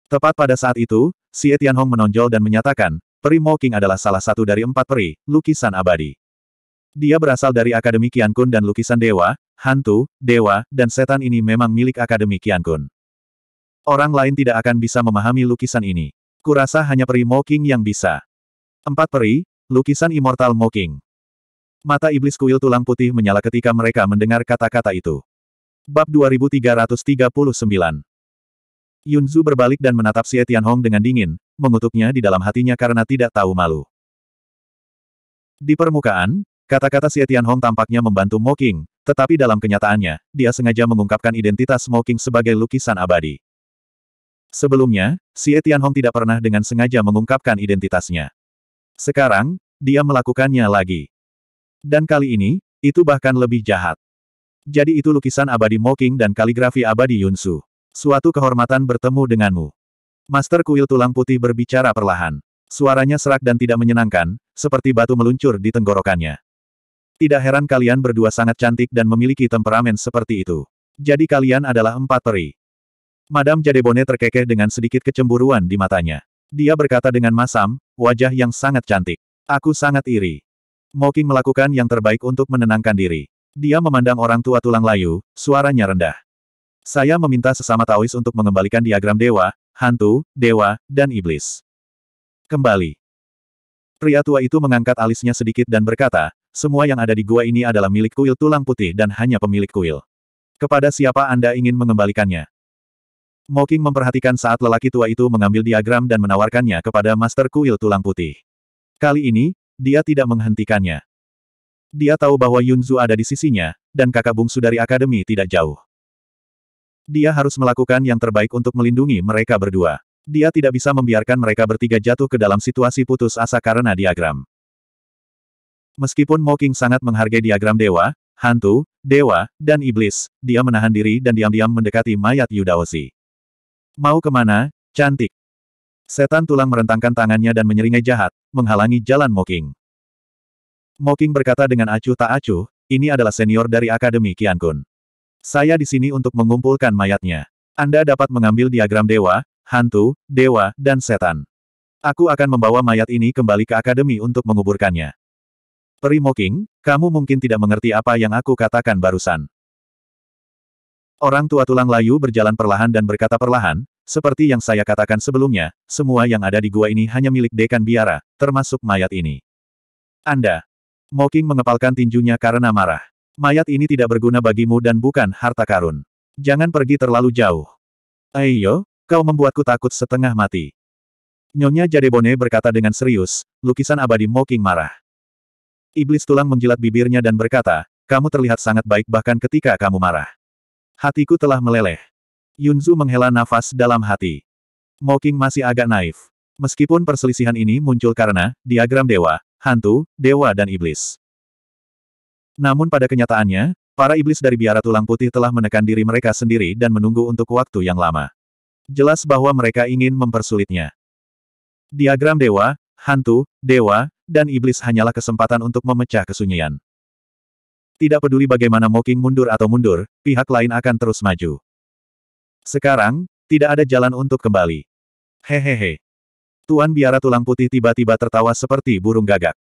Tepat pada saat itu, Si Etianhong menonjol dan menyatakan, Peri Moking adalah salah satu dari empat peri, lukisan abadi. Dia berasal dari Akademi Kun dan lukisan dewa, hantu, dewa, dan setan ini memang milik Akademi Kun. Orang lain tidak akan bisa memahami lukisan ini. Kurasa hanya peri Moking yang bisa. Empat peri, lukisan Immortal Mocking. Mata iblis kuil tulang putih menyala ketika mereka mendengar kata-kata itu. Bab 2339 Yunzu berbalik dan menatap Xie Tianhong dengan dingin, mengutuknya di dalam hatinya karena tidak tahu malu. Di permukaan, kata-kata Xie Tianhong tampaknya membantu Mocking, tetapi dalam kenyataannya, dia sengaja mengungkapkan identitas Mocking sebagai lukisan abadi. Sebelumnya, Xie Tianhong tidak pernah dengan sengaja mengungkapkan identitasnya. Sekarang, dia melakukannya lagi. Dan kali ini, itu bahkan lebih jahat. Jadi itu lukisan abadi Moking dan kaligrafi abadi Yunsu. Suatu kehormatan bertemu denganmu. Master kuil tulang putih berbicara perlahan. Suaranya serak dan tidak menyenangkan, seperti batu meluncur di tenggorokannya. Tidak heran kalian berdua sangat cantik dan memiliki temperamen seperti itu. Jadi kalian adalah empat peri. Madam Jadebone terkekeh dengan sedikit kecemburuan di matanya. Dia berkata dengan masam, wajah yang sangat cantik. Aku sangat iri. Mocking melakukan yang terbaik untuk menenangkan diri. Dia memandang orang tua tulang layu, suaranya rendah. Saya meminta sesama Taois untuk mengembalikan diagram dewa, hantu, dewa, dan iblis. Kembali. Pria tua itu mengangkat alisnya sedikit dan berkata, semua yang ada di gua ini adalah milik kuil tulang putih dan hanya pemilik kuil. Kepada siapa Anda ingin mengembalikannya? Moking memperhatikan saat lelaki tua itu mengambil diagram dan menawarkannya kepada Master Kuil Tulang Putih. Kali ini, dia tidak menghentikannya. Dia tahu bahwa Yunzu ada di sisinya, dan kakak bungsu dari akademi tidak jauh. Dia harus melakukan yang terbaik untuk melindungi mereka berdua. Dia tidak bisa membiarkan mereka bertiga jatuh ke dalam situasi putus asa karena diagram. Meskipun Moking sangat menghargai diagram dewa, hantu, dewa, dan iblis, dia menahan diri dan diam-diam mendekati mayat Yudaozi. Mau kemana, cantik? Setan tulang merentangkan tangannya dan menyeringai jahat, menghalangi jalan Moking. Moking berkata dengan acuh tak acuh, ini adalah senior dari Akademi Qiankun. Saya di sini untuk mengumpulkan mayatnya. Anda dapat mengambil diagram dewa, hantu, dewa, dan setan. Aku akan membawa mayat ini kembali ke akademi untuk menguburkannya. Peri Moking, kamu mungkin tidak mengerti apa yang aku katakan barusan. Orang tua tulang layu berjalan perlahan dan berkata perlahan, seperti yang saya katakan sebelumnya, semua yang ada di gua ini hanya milik dekan biara, termasuk mayat ini. Anda. Moking mengepalkan tinjunya karena marah. Mayat ini tidak berguna bagimu dan bukan harta karun. Jangan pergi terlalu jauh. Ayo, kau membuatku takut setengah mati. Nyonya Jadebone berkata dengan serius, lukisan abadi Moking marah. Iblis tulang menjilat bibirnya dan berkata, kamu terlihat sangat baik bahkan ketika kamu marah. Hatiku telah meleleh. Yunzu menghela nafas dalam hati. Moking masih agak naif. Meskipun perselisihan ini muncul karena diagram dewa, hantu, dewa dan iblis. Namun pada kenyataannya, para iblis dari biara tulang putih telah menekan diri mereka sendiri dan menunggu untuk waktu yang lama. Jelas bahwa mereka ingin mempersulitnya. Diagram dewa, hantu, dewa, dan iblis hanyalah kesempatan untuk memecah kesunyian. Tidak peduli bagaimana Moking mundur atau mundur, pihak lain akan terus maju. Sekarang, tidak ada jalan untuk kembali. Hehehe. Tuan biara tulang putih tiba-tiba tertawa seperti burung gagak.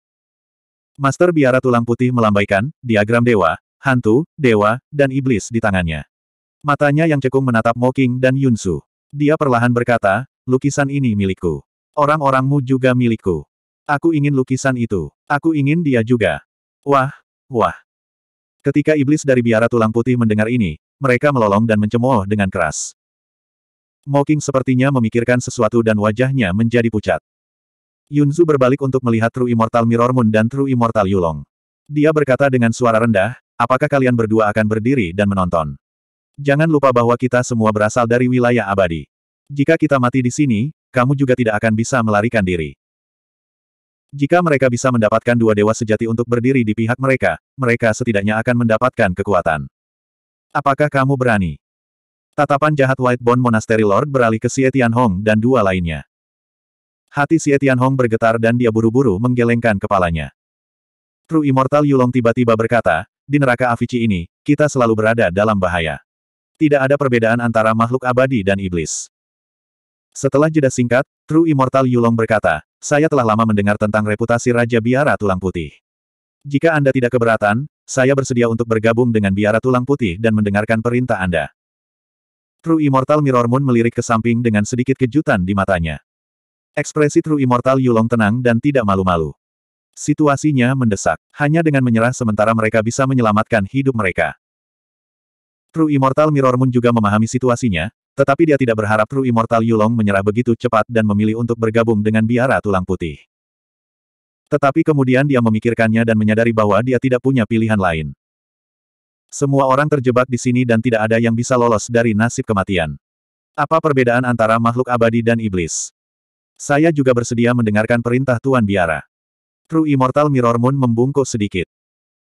Master biara tulang putih melambaikan, diagram dewa, hantu, dewa, dan iblis di tangannya. Matanya yang cekung menatap Moking dan Yunsu. Dia perlahan berkata, lukisan ini milikku. Orang-orangmu juga milikku. Aku ingin lukisan itu. Aku ingin dia juga. Wah, wah. Ketika iblis dari biara tulang putih mendengar ini, mereka melolong dan mencemooh dengan keras. Moking sepertinya memikirkan sesuatu dan wajahnya menjadi pucat. Yunzu berbalik untuk melihat True Immortal Mirror Moon dan True Immortal Yulong. Dia berkata dengan suara rendah, apakah kalian berdua akan berdiri dan menonton? Jangan lupa bahwa kita semua berasal dari wilayah abadi. Jika kita mati di sini, kamu juga tidak akan bisa melarikan diri. Jika mereka bisa mendapatkan dua dewa sejati untuk berdiri di pihak mereka, mereka setidaknya akan mendapatkan kekuatan. Apakah kamu berani? Tatapan jahat White Monastery Lord beralih ke Xie Hong dan dua lainnya. Hati Xie Hong bergetar dan dia buru-buru menggelengkan kepalanya. True Immortal Yulong tiba-tiba berkata, di neraka Avici ini, kita selalu berada dalam bahaya. Tidak ada perbedaan antara makhluk abadi dan iblis. Setelah jeda singkat, True Immortal Yulong berkata, saya telah lama mendengar tentang reputasi Raja Biara Tulang Putih. Jika Anda tidak keberatan, saya bersedia untuk bergabung dengan Biara Tulang Putih dan mendengarkan perintah Anda. True Immortal Mirror Moon melirik ke samping dengan sedikit kejutan di matanya. Ekspresi True Immortal Yulong tenang dan tidak malu-malu. Situasinya mendesak. Hanya dengan menyerah sementara mereka bisa menyelamatkan hidup mereka. True Immortal Mirror Moon juga memahami situasinya, tetapi dia tidak berharap True Immortal Yulong menyerah begitu cepat dan memilih untuk bergabung dengan biara tulang putih. Tetapi kemudian dia memikirkannya dan menyadari bahwa dia tidak punya pilihan lain. Semua orang terjebak di sini dan tidak ada yang bisa lolos dari nasib kematian. Apa perbedaan antara makhluk abadi dan iblis? Saya juga bersedia mendengarkan perintah Tuan Biara. True Immortal Mirror Moon membungkuk sedikit.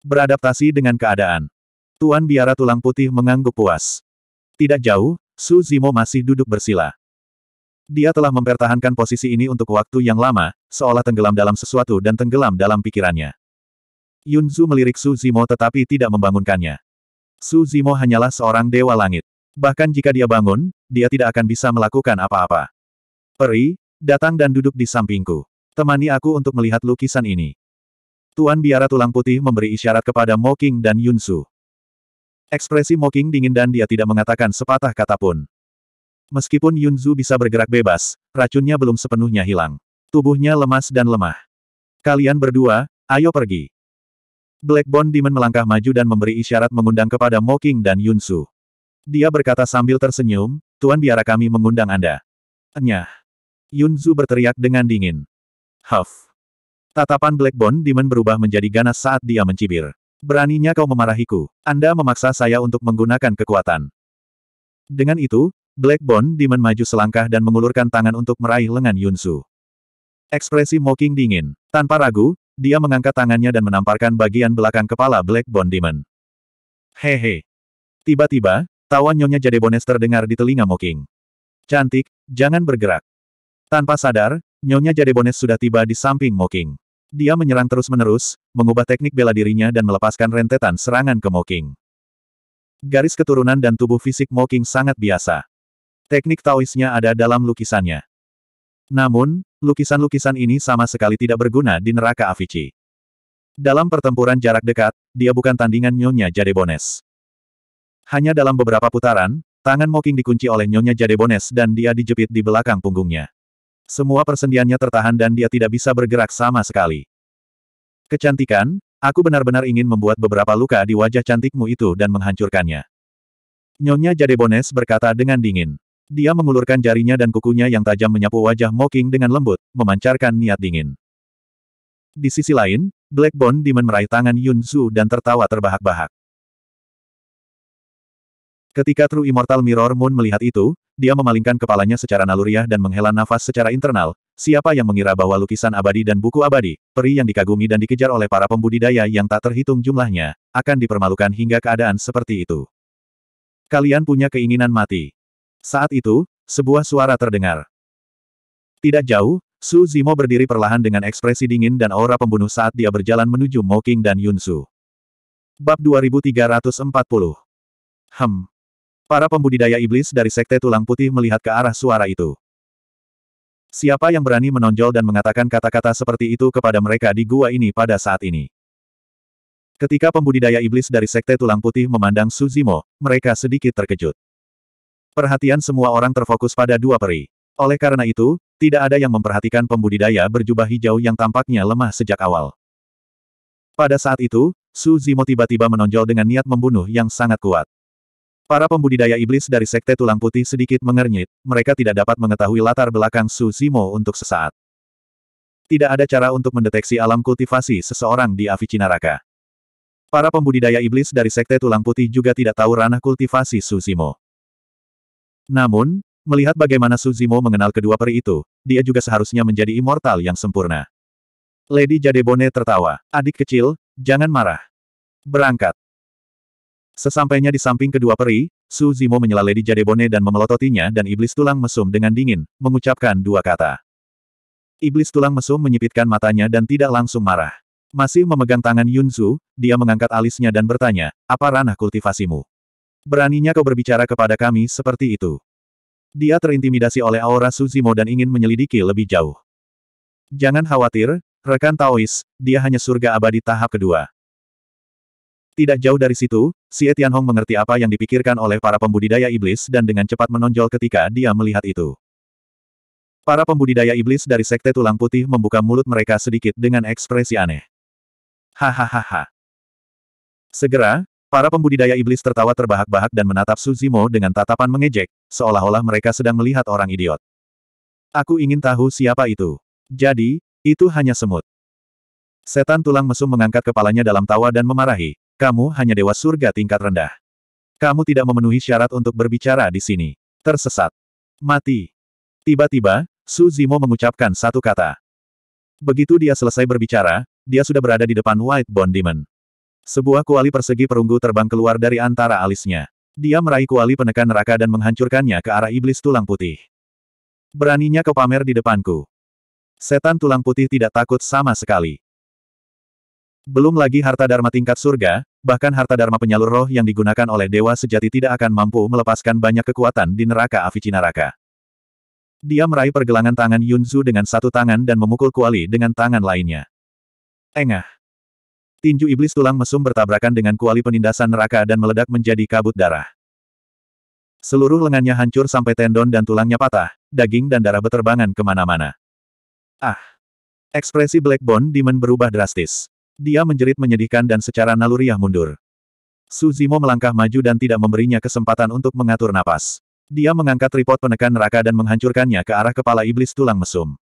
Beradaptasi dengan keadaan. Tuan Biara Tulang Putih mengangguk puas. Tidak jauh, Su Zimo masih duduk bersila. Dia telah mempertahankan posisi ini untuk waktu yang lama, seolah tenggelam dalam sesuatu dan tenggelam dalam pikirannya. Yun Zhu melirik Su Zimo tetapi tidak membangunkannya. Su Zimo hanyalah seorang dewa langit. Bahkan jika dia bangun, dia tidak akan bisa melakukan apa-apa. Peri, datang dan duduk di sampingku. Temani aku untuk melihat lukisan ini. Tuan biara tulang putih memberi isyarat kepada Mo King dan Yun Zhu. Ekspresi Moking dingin dan dia tidak mengatakan sepatah kata pun. Meskipun Yunzu bisa bergerak bebas, racunnya belum sepenuhnya hilang. Tubuhnya lemas dan lemah. Kalian berdua, ayo pergi. Blackbone Demon melangkah maju dan memberi isyarat mengundang kepada Moking dan Yunzu. Dia berkata sambil tersenyum, Tuan biara kami mengundang Anda. Enyah. Yunzu berteriak dengan dingin. Huff. Tatapan Blackbone Demon berubah menjadi ganas saat dia mencibir. Beraninya kau memarahiku. Anda memaksa saya untuk menggunakan kekuatan. Dengan itu, Black Bond Demon maju selangkah dan mengulurkan tangan untuk meraih lengan Yunsu. Ekspresi Mocking dingin. Tanpa ragu, dia mengangkat tangannya dan menamparkan bagian belakang kepala Black Bond Demon. Hehe. Tiba-tiba, tawa Nyonya Jade Bones terdengar di telinga Mocking. Cantik, jangan bergerak. Tanpa sadar, Nyonya Jade Bones sudah tiba di samping Mocking. Dia menyerang terus-menerus, mengubah teknik bela dirinya dan melepaskan rentetan serangan ke Moking. Garis keturunan dan tubuh fisik Moking sangat biasa. Teknik Taoisnya ada dalam lukisannya. Namun, lukisan-lukisan ini sama sekali tidak berguna di neraka Avici. Dalam pertempuran jarak dekat, dia bukan tandingan Nyonya Jadebones. Hanya dalam beberapa putaran, tangan Moking dikunci oleh Nyonya Jadebones dan dia dijepit di belakang punggungnya. Semua persendiannya tertahan dan dia tidak bisa bergerak sama sekali. Kecantikan, aku benar-benar ingin membuat beberapa luka di wajah cantikmu itu dan menghancurkannya. Nyonya Jadebones berkata dengan dingin. Dia mengulurkan jarinya dan kukunya yang tajam menyapu wajah Moking dengan lembut, memancarkan niat dingin. Di sisi lain, Black Bond Demon meraih tangan Yun Zhu dan tertawa terbahak-bahak. Ketika True Immortal Mirror Moon melihat itu, dia memalingkan kepalanya secara naluriah dan menghela nafas secara internal. Siapa yang mengira bahwa lukisan abadi dan buku abadi, peri yang dikagumi dan dikejar oleh para pembudidaya yang tak terhitung jumlahnya, akan dipermalukan hingga keadaan seperti itu. Kalian punya keinginan mati. Saat itu, sebuah suara terdengar. Tidak jauh, Su Zimo berdiri perlahan dengan ekspresi dingin dan aura pembunuh saat dia berjalan menuju Moking dan Yunsu. Bab 2340 Hmm. Para pembudidaya iblis dari Sekte Tulang Putih melihat ke arah suara itu. Siapa yang berani menonjol dan mengatakan kata-kata seperti itu kepada mereka di gua ini pada saat ini? Ketika pembudidaya iblis dari Sekte Tulang Putih memandang Suzimo, mereka sedikit terkejut. Perhatian semua orang terfokus pada dua peri. Oleh karena itu, tidak ada yang memperhatikan pembudidaya berjubah hijau yang tampaknya lemah sejak awal. Pada saat itu, Suzimo tiba-tiba menonjol dengan niat membunuh yang sangat kuat. Para pembudidaya iblis dari Sekte Tulang Putih sedikit mengernyit, mereka tidak dapat mengetahui latar belakang Su Zimo untuk sesaat. Tidak ada cara untuk mendeteksi alam kultivasi seseorang di Naraka. Para pembudidaya iblis dari Sekte Tulang Putih juga tidak tahu ranah kultivasi Su Zimo. Namun, melihat bagaimana Su Zimo mengenal kedua peri itu, dia juga seharusnya menjadi immortal yang sempurna. Lady Jadebone tertawa. Adik kecil, jangan marah. Berangkat. Sesampainya di samping kedua peri, Su Zimo menyela Lady Jadebone dan memelototinya dan iblis tulang mesum dengan dingin, mengucapkan dua kata. Iblis tulang mesum menyipitkan matanya dan tidak langsung marah. Masih memegang tangan Yun Yunzu, dia mengangkat alisnya dan bertanya, apa ranah kultivasimu? Beraninya kau berbicara kepada kami seperti itu. Dia terintimidasi oleh aura Su Zimo dan ingin menyelidiki lebih jauh. Jangan khawatir, rekan Taois, dia hanya surga abadi tahap kedua. Tidak jauh dari situ, Si Tianhong mengerti apa yang dipikirkan oleh para pembudidaya iblis dan dengan cepat menonjol ketika dia melihat itu. Para pembudidaya iblis dari Sekte Tulang Putih membuka mulut mereka sedikit dengan ekspresi aneh. Hahaha. Segera, para pembudidaya iblis tertawa terbahak-bahak dan menatap Suzimo dengan tatapan mengejek, seolah-olah mereka sedang melihat orang idiot. Aku ingin tahu siapa itu. Jadi, itu hanya semut. Setan tulang mesum mengangkat kepalanya dalam tawa dan memarahi, kamu hanya dewa surga tingkat rendah. Kamu tidak memenuhi syarat untuk berbicara di sini. Tersesat. Mati. Tiba-tiba, Su Zimo mengucapkan satu kata. Begitu dia selesai berbicara, dia sudah berada di depan White Bond Demon. Sebuah kuali persegi perunggu terbang keluar dari antara alisnya. Dia meraih kuali penekan neraka dan menghancurkannya ke arah iblis tulang putih. Beraninya kau pamer di depanku. Setan tulang putih tidak takut sama sekali. Belum lagi harta dharma tingkat surga, bahkan harta dharma penyalur roh yang digunakan oleh dewa sejati tidak akan mampu melepaskan banyak kekuatan di neraka Avicinaraka. Dia meraih pergelangan tangan Yunzu dengan satu tangan dan memukul kuali dengan tangan lainnya. Engah. Tinju iblis tulang mesum bertabrakan dengan kuali penindasan neraka dan meledak menjadi kabut darah. Seluruh lengannya hancur sampai tendon dan tulangnya patah, daging dan darah beterbangan kemana-mana. Ah! Ekspresi Black Bone Demon berubah drastis. Dia menjerit menyedihkan dan secara naluriah mundur. Suzimo melangkah maju dan tidak memberinya kesempatan untuk mengatur napas. Dia mengangkat tripod penekan neraka dan menghancurkannya ke arah kepala iblis tulang mesum.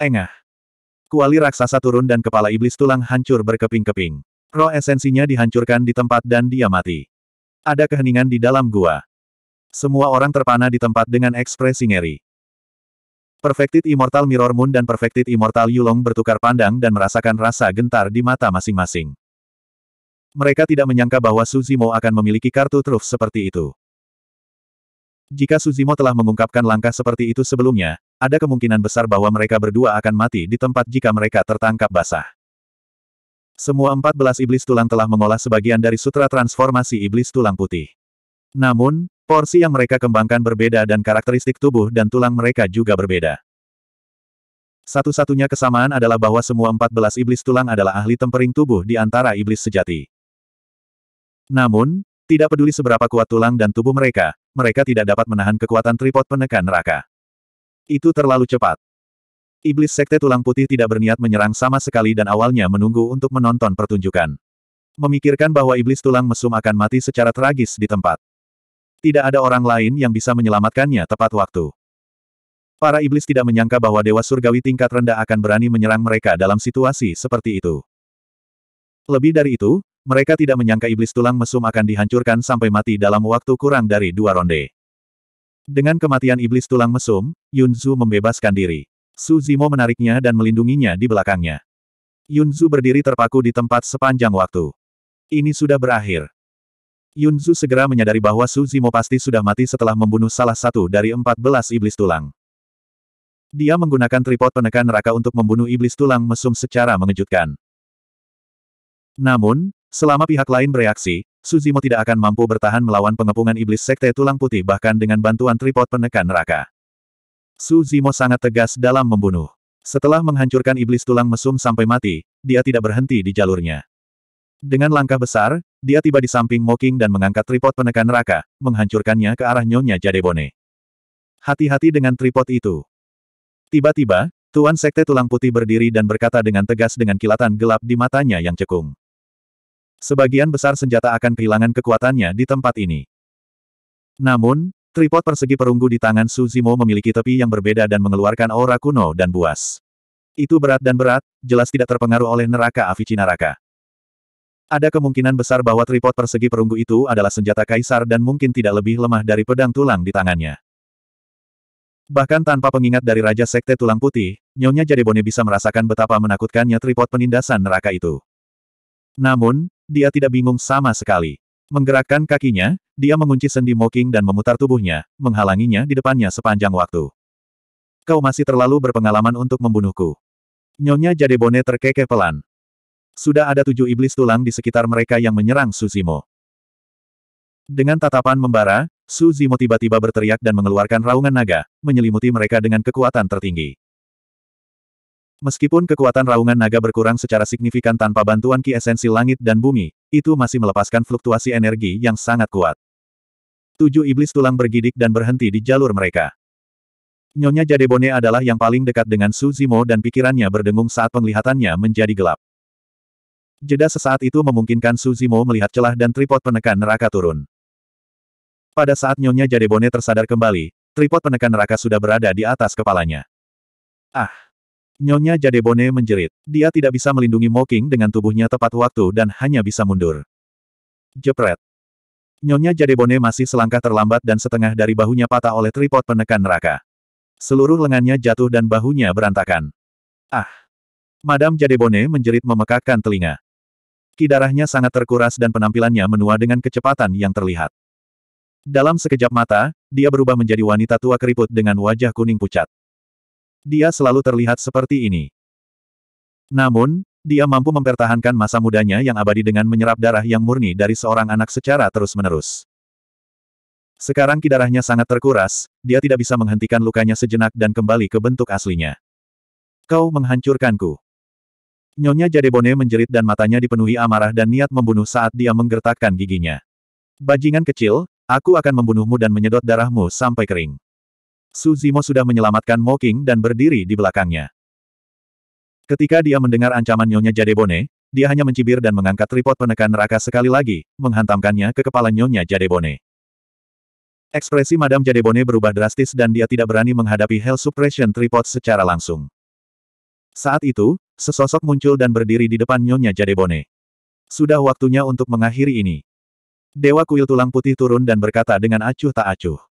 Engah. Kuali raksasa turun dan kepala iblis tulang hancur berkeping-keping. Roh esensinya dihancurkan di tempat dan dia mati. Ada keheningan di dalam gua. Semua orang terpana di tempat dengan ekspresi ngeri. Perfected Immortal Mirror Moon dan Perfected Immortal Yulong bertukar pandang dan merasakan rasa gentar di mata masing-masing. Mereka tidak menyangka bahwa Suzimo akan memiliki kartu truf seperti itu. Jika Suzimo telah mengungkapkan langkah seperti itu sebelumnya, ada kemungkinan besar bahwa mereka berdua akan mati di tempat jika mereka tertangkap basah. Semua 14 iblis tulang telah mengolah sebagian dari sutra transformasi iblis tulang putih. Namun, Porsi yang mereka kembangkan berbeda dan karakteristik tubuh dan tulang mereka juga berbeda. Satu-satunya kesamaan adalah bahwa semua 14 iblis tulang adalah ahli tempering tubuh di antara iblis sejati. Namun, tidak peduli seberapa kuat tulang dan tubuh mereka, mereka tidak dapat menahan kekuatan tripod penekan neraka. Itu terlalu cepat. Iblis Sekte Tulang Putih tidak berniat menyerang sama sekali dan awalnya menunggu untuk menonton pertunjukan. Memikirkan bahwa iblis tulang mesum akan mati secara tragis di tempat. Tidak ada orang lain yang bisa menyelamatkannya tepat waktu. Para iblis tidak menyangka bahwa dewa surgawi tingkat rendah akan berani menyerang mereka dalam situasi seperti itu. Lebih dari itu, mereka tidak menyangka iblis tulang mesum akan dihancurkan sampai mati dalam waktu kurang dari dua ronde. Dengan kematian iblis tulang mesum, Yunzu membebaskan diri. Su Zimo menariknya dan melindunginya di belakangnya. Yunzu berdiri terpaku di tempat sepanjang waktu. Ini sudah berakhir. Yunzu segera menyadari bahwa Suzimo pasti sudah mati setelah membunuh salah satu dari empat belas iblis tulang. Dia menggunakan tripod penekan neraka untuk membunuh iblis tulang mesum secara mengejutkan. Namun, selama pihak lain bereaksi, Suzimo tidak akan mampu bertahan melawan pengepungan iblis sekte tulang putih bahkan dengan bantuan tripod penekan neraka. Suzimo sangat tegas dalam membunuh. Setelah menghancurkan iblis tulang mesum sampai mati, dia tidak berhenti di jalurnya. Dengan langkah besar, dia tiba di samping Moking dan mengangkat tripod penekan neraka, menghancurkannya ke arah Nyonya Jadebone. Hati-hati dengan tripod itu. Tiba-tiba, Tuan Sekte Tulang Putih berdiri dan berkata dengan tegas dengan kilatan gelap di matanya yang cekung. Sebagian besar senjata akan kehilangan kekuatannya di tempat ini. Namun, tripod persegi perunggu di tangan Suzimo memiliki tepi yang berbeda dan mengeluarkan aura kuno dan buas. Itu berat dan berat, jelas tidak terpengaruh oleh neraka Avicinaraka. Ada kemungkinan besar bahwa tripod persegi perunggu itu adalah senjata kaisar dan mungkin tidak lebih lemah dari pedang tulang di tangannya. Bahkan tanpa pengingat dari Raja Sekte Tulang Putih, Nyonya Jadebone bisa merasakan betapa menakutkannya tripod penindasan neraka itu. Namun, dia tidak bingung sama sekali. Menggerakkan kakinya, dia mengunci sendi Moking dan memutar tubuhnya, menghalanginya di depannya sepanjang waktu. Kau masih terlalu berpengalaman untuk membunuhku. Nyonya Jadebone terkekeh pelan. Sudah ada tujuh iblis tulang di sekitar mereka yang menyerang Suzimo. Dengan tatapan membara, Suzimo tiba-tiba berteriak dan mengeluarkan raungan naga, menyelimuti mereka dengan kekuatan tertinggi. Meskipun kekuatan raungan naga berkurang secara signifikan tanpa bantuan ki esensi langit dan bumi, itu masih melepaskan fluktuasi energi yang sangat kuat. Tujuh iblis tulang bergidik dan berhenti di jalur mereka. Nyonya Jadebone adalah yang paling dekat dengan Suzimo dan pikirannya berdengung saat penglihatannya menjadi gelap. Jeda sesaat itu memungkinkan Suzimo melihat celah dan tripod penekan neraka turun. Pada saat Nyonya Jadebone tersadar kembali, tripod penekan neraka sudah berada di atas kepalanya. Ah! Nyonya Jadebone menjerit. Dia tidak bisa melindungi Moking dengan tubuhnya tepat waktu dan hanya bisa mundur. Jepret! Nyonya Jadebone masih selangkah terlambat dan setengah dari bahunya patah oleh tripod penekan neraka. Seluruh lengannya jatuh dan bahunya berantakan. Ah! Madam Jadebone menjerit memekakkan telinga. Ki darahnya sangat terkuras dan penampilannya menua dengan kecepatan yang terlihat. Dalam sekejap mata, dia berubah menjadi wanita tua keriput dengan wajah kuning pucat. Dia selalu terlihat seperti ini. Namun, dia mampu mempertahankan masa mudanya yang abadi dengan menyerap darah yang murni dari seorang anak secara terus-menerus. Sekarang kidarahnya sangat terkuras, dia tidak bisa menghentikan lukanya sejenak dan kembali ke bentuk aslinya. Kau menghancurkanku. Nyonya Jadebone menjerit dan matanya dipenuhi amarah dan niat membunuh saat dia menggertakkan giginya. Bajingan kecil, aku akan membunuhmu dan menyedot darahmu sampai kering. Suzimo sudah menyelamatkan Moking dan berdiri di belakangnya. Ketika dia mendengar ancaman Nyonya Jadebone, dia hanya mencibir dan mengangkat tripod penekan neraka sekali lagi, menghantamkannya ke kepala Nyonya Jadebone. Ekspresi Madam Jadebone berubah drastis dan dia tidak berani menghadapi Hell Suppression Tripod secara langsung. Saat itu, Sesosok muncul dan berdiri di depan Nyonya Jadebone. Sudah waktunya untuk mengakhiri ini. Dewa kuil tulang putih turun dan berkata dengan acuh tak acuh.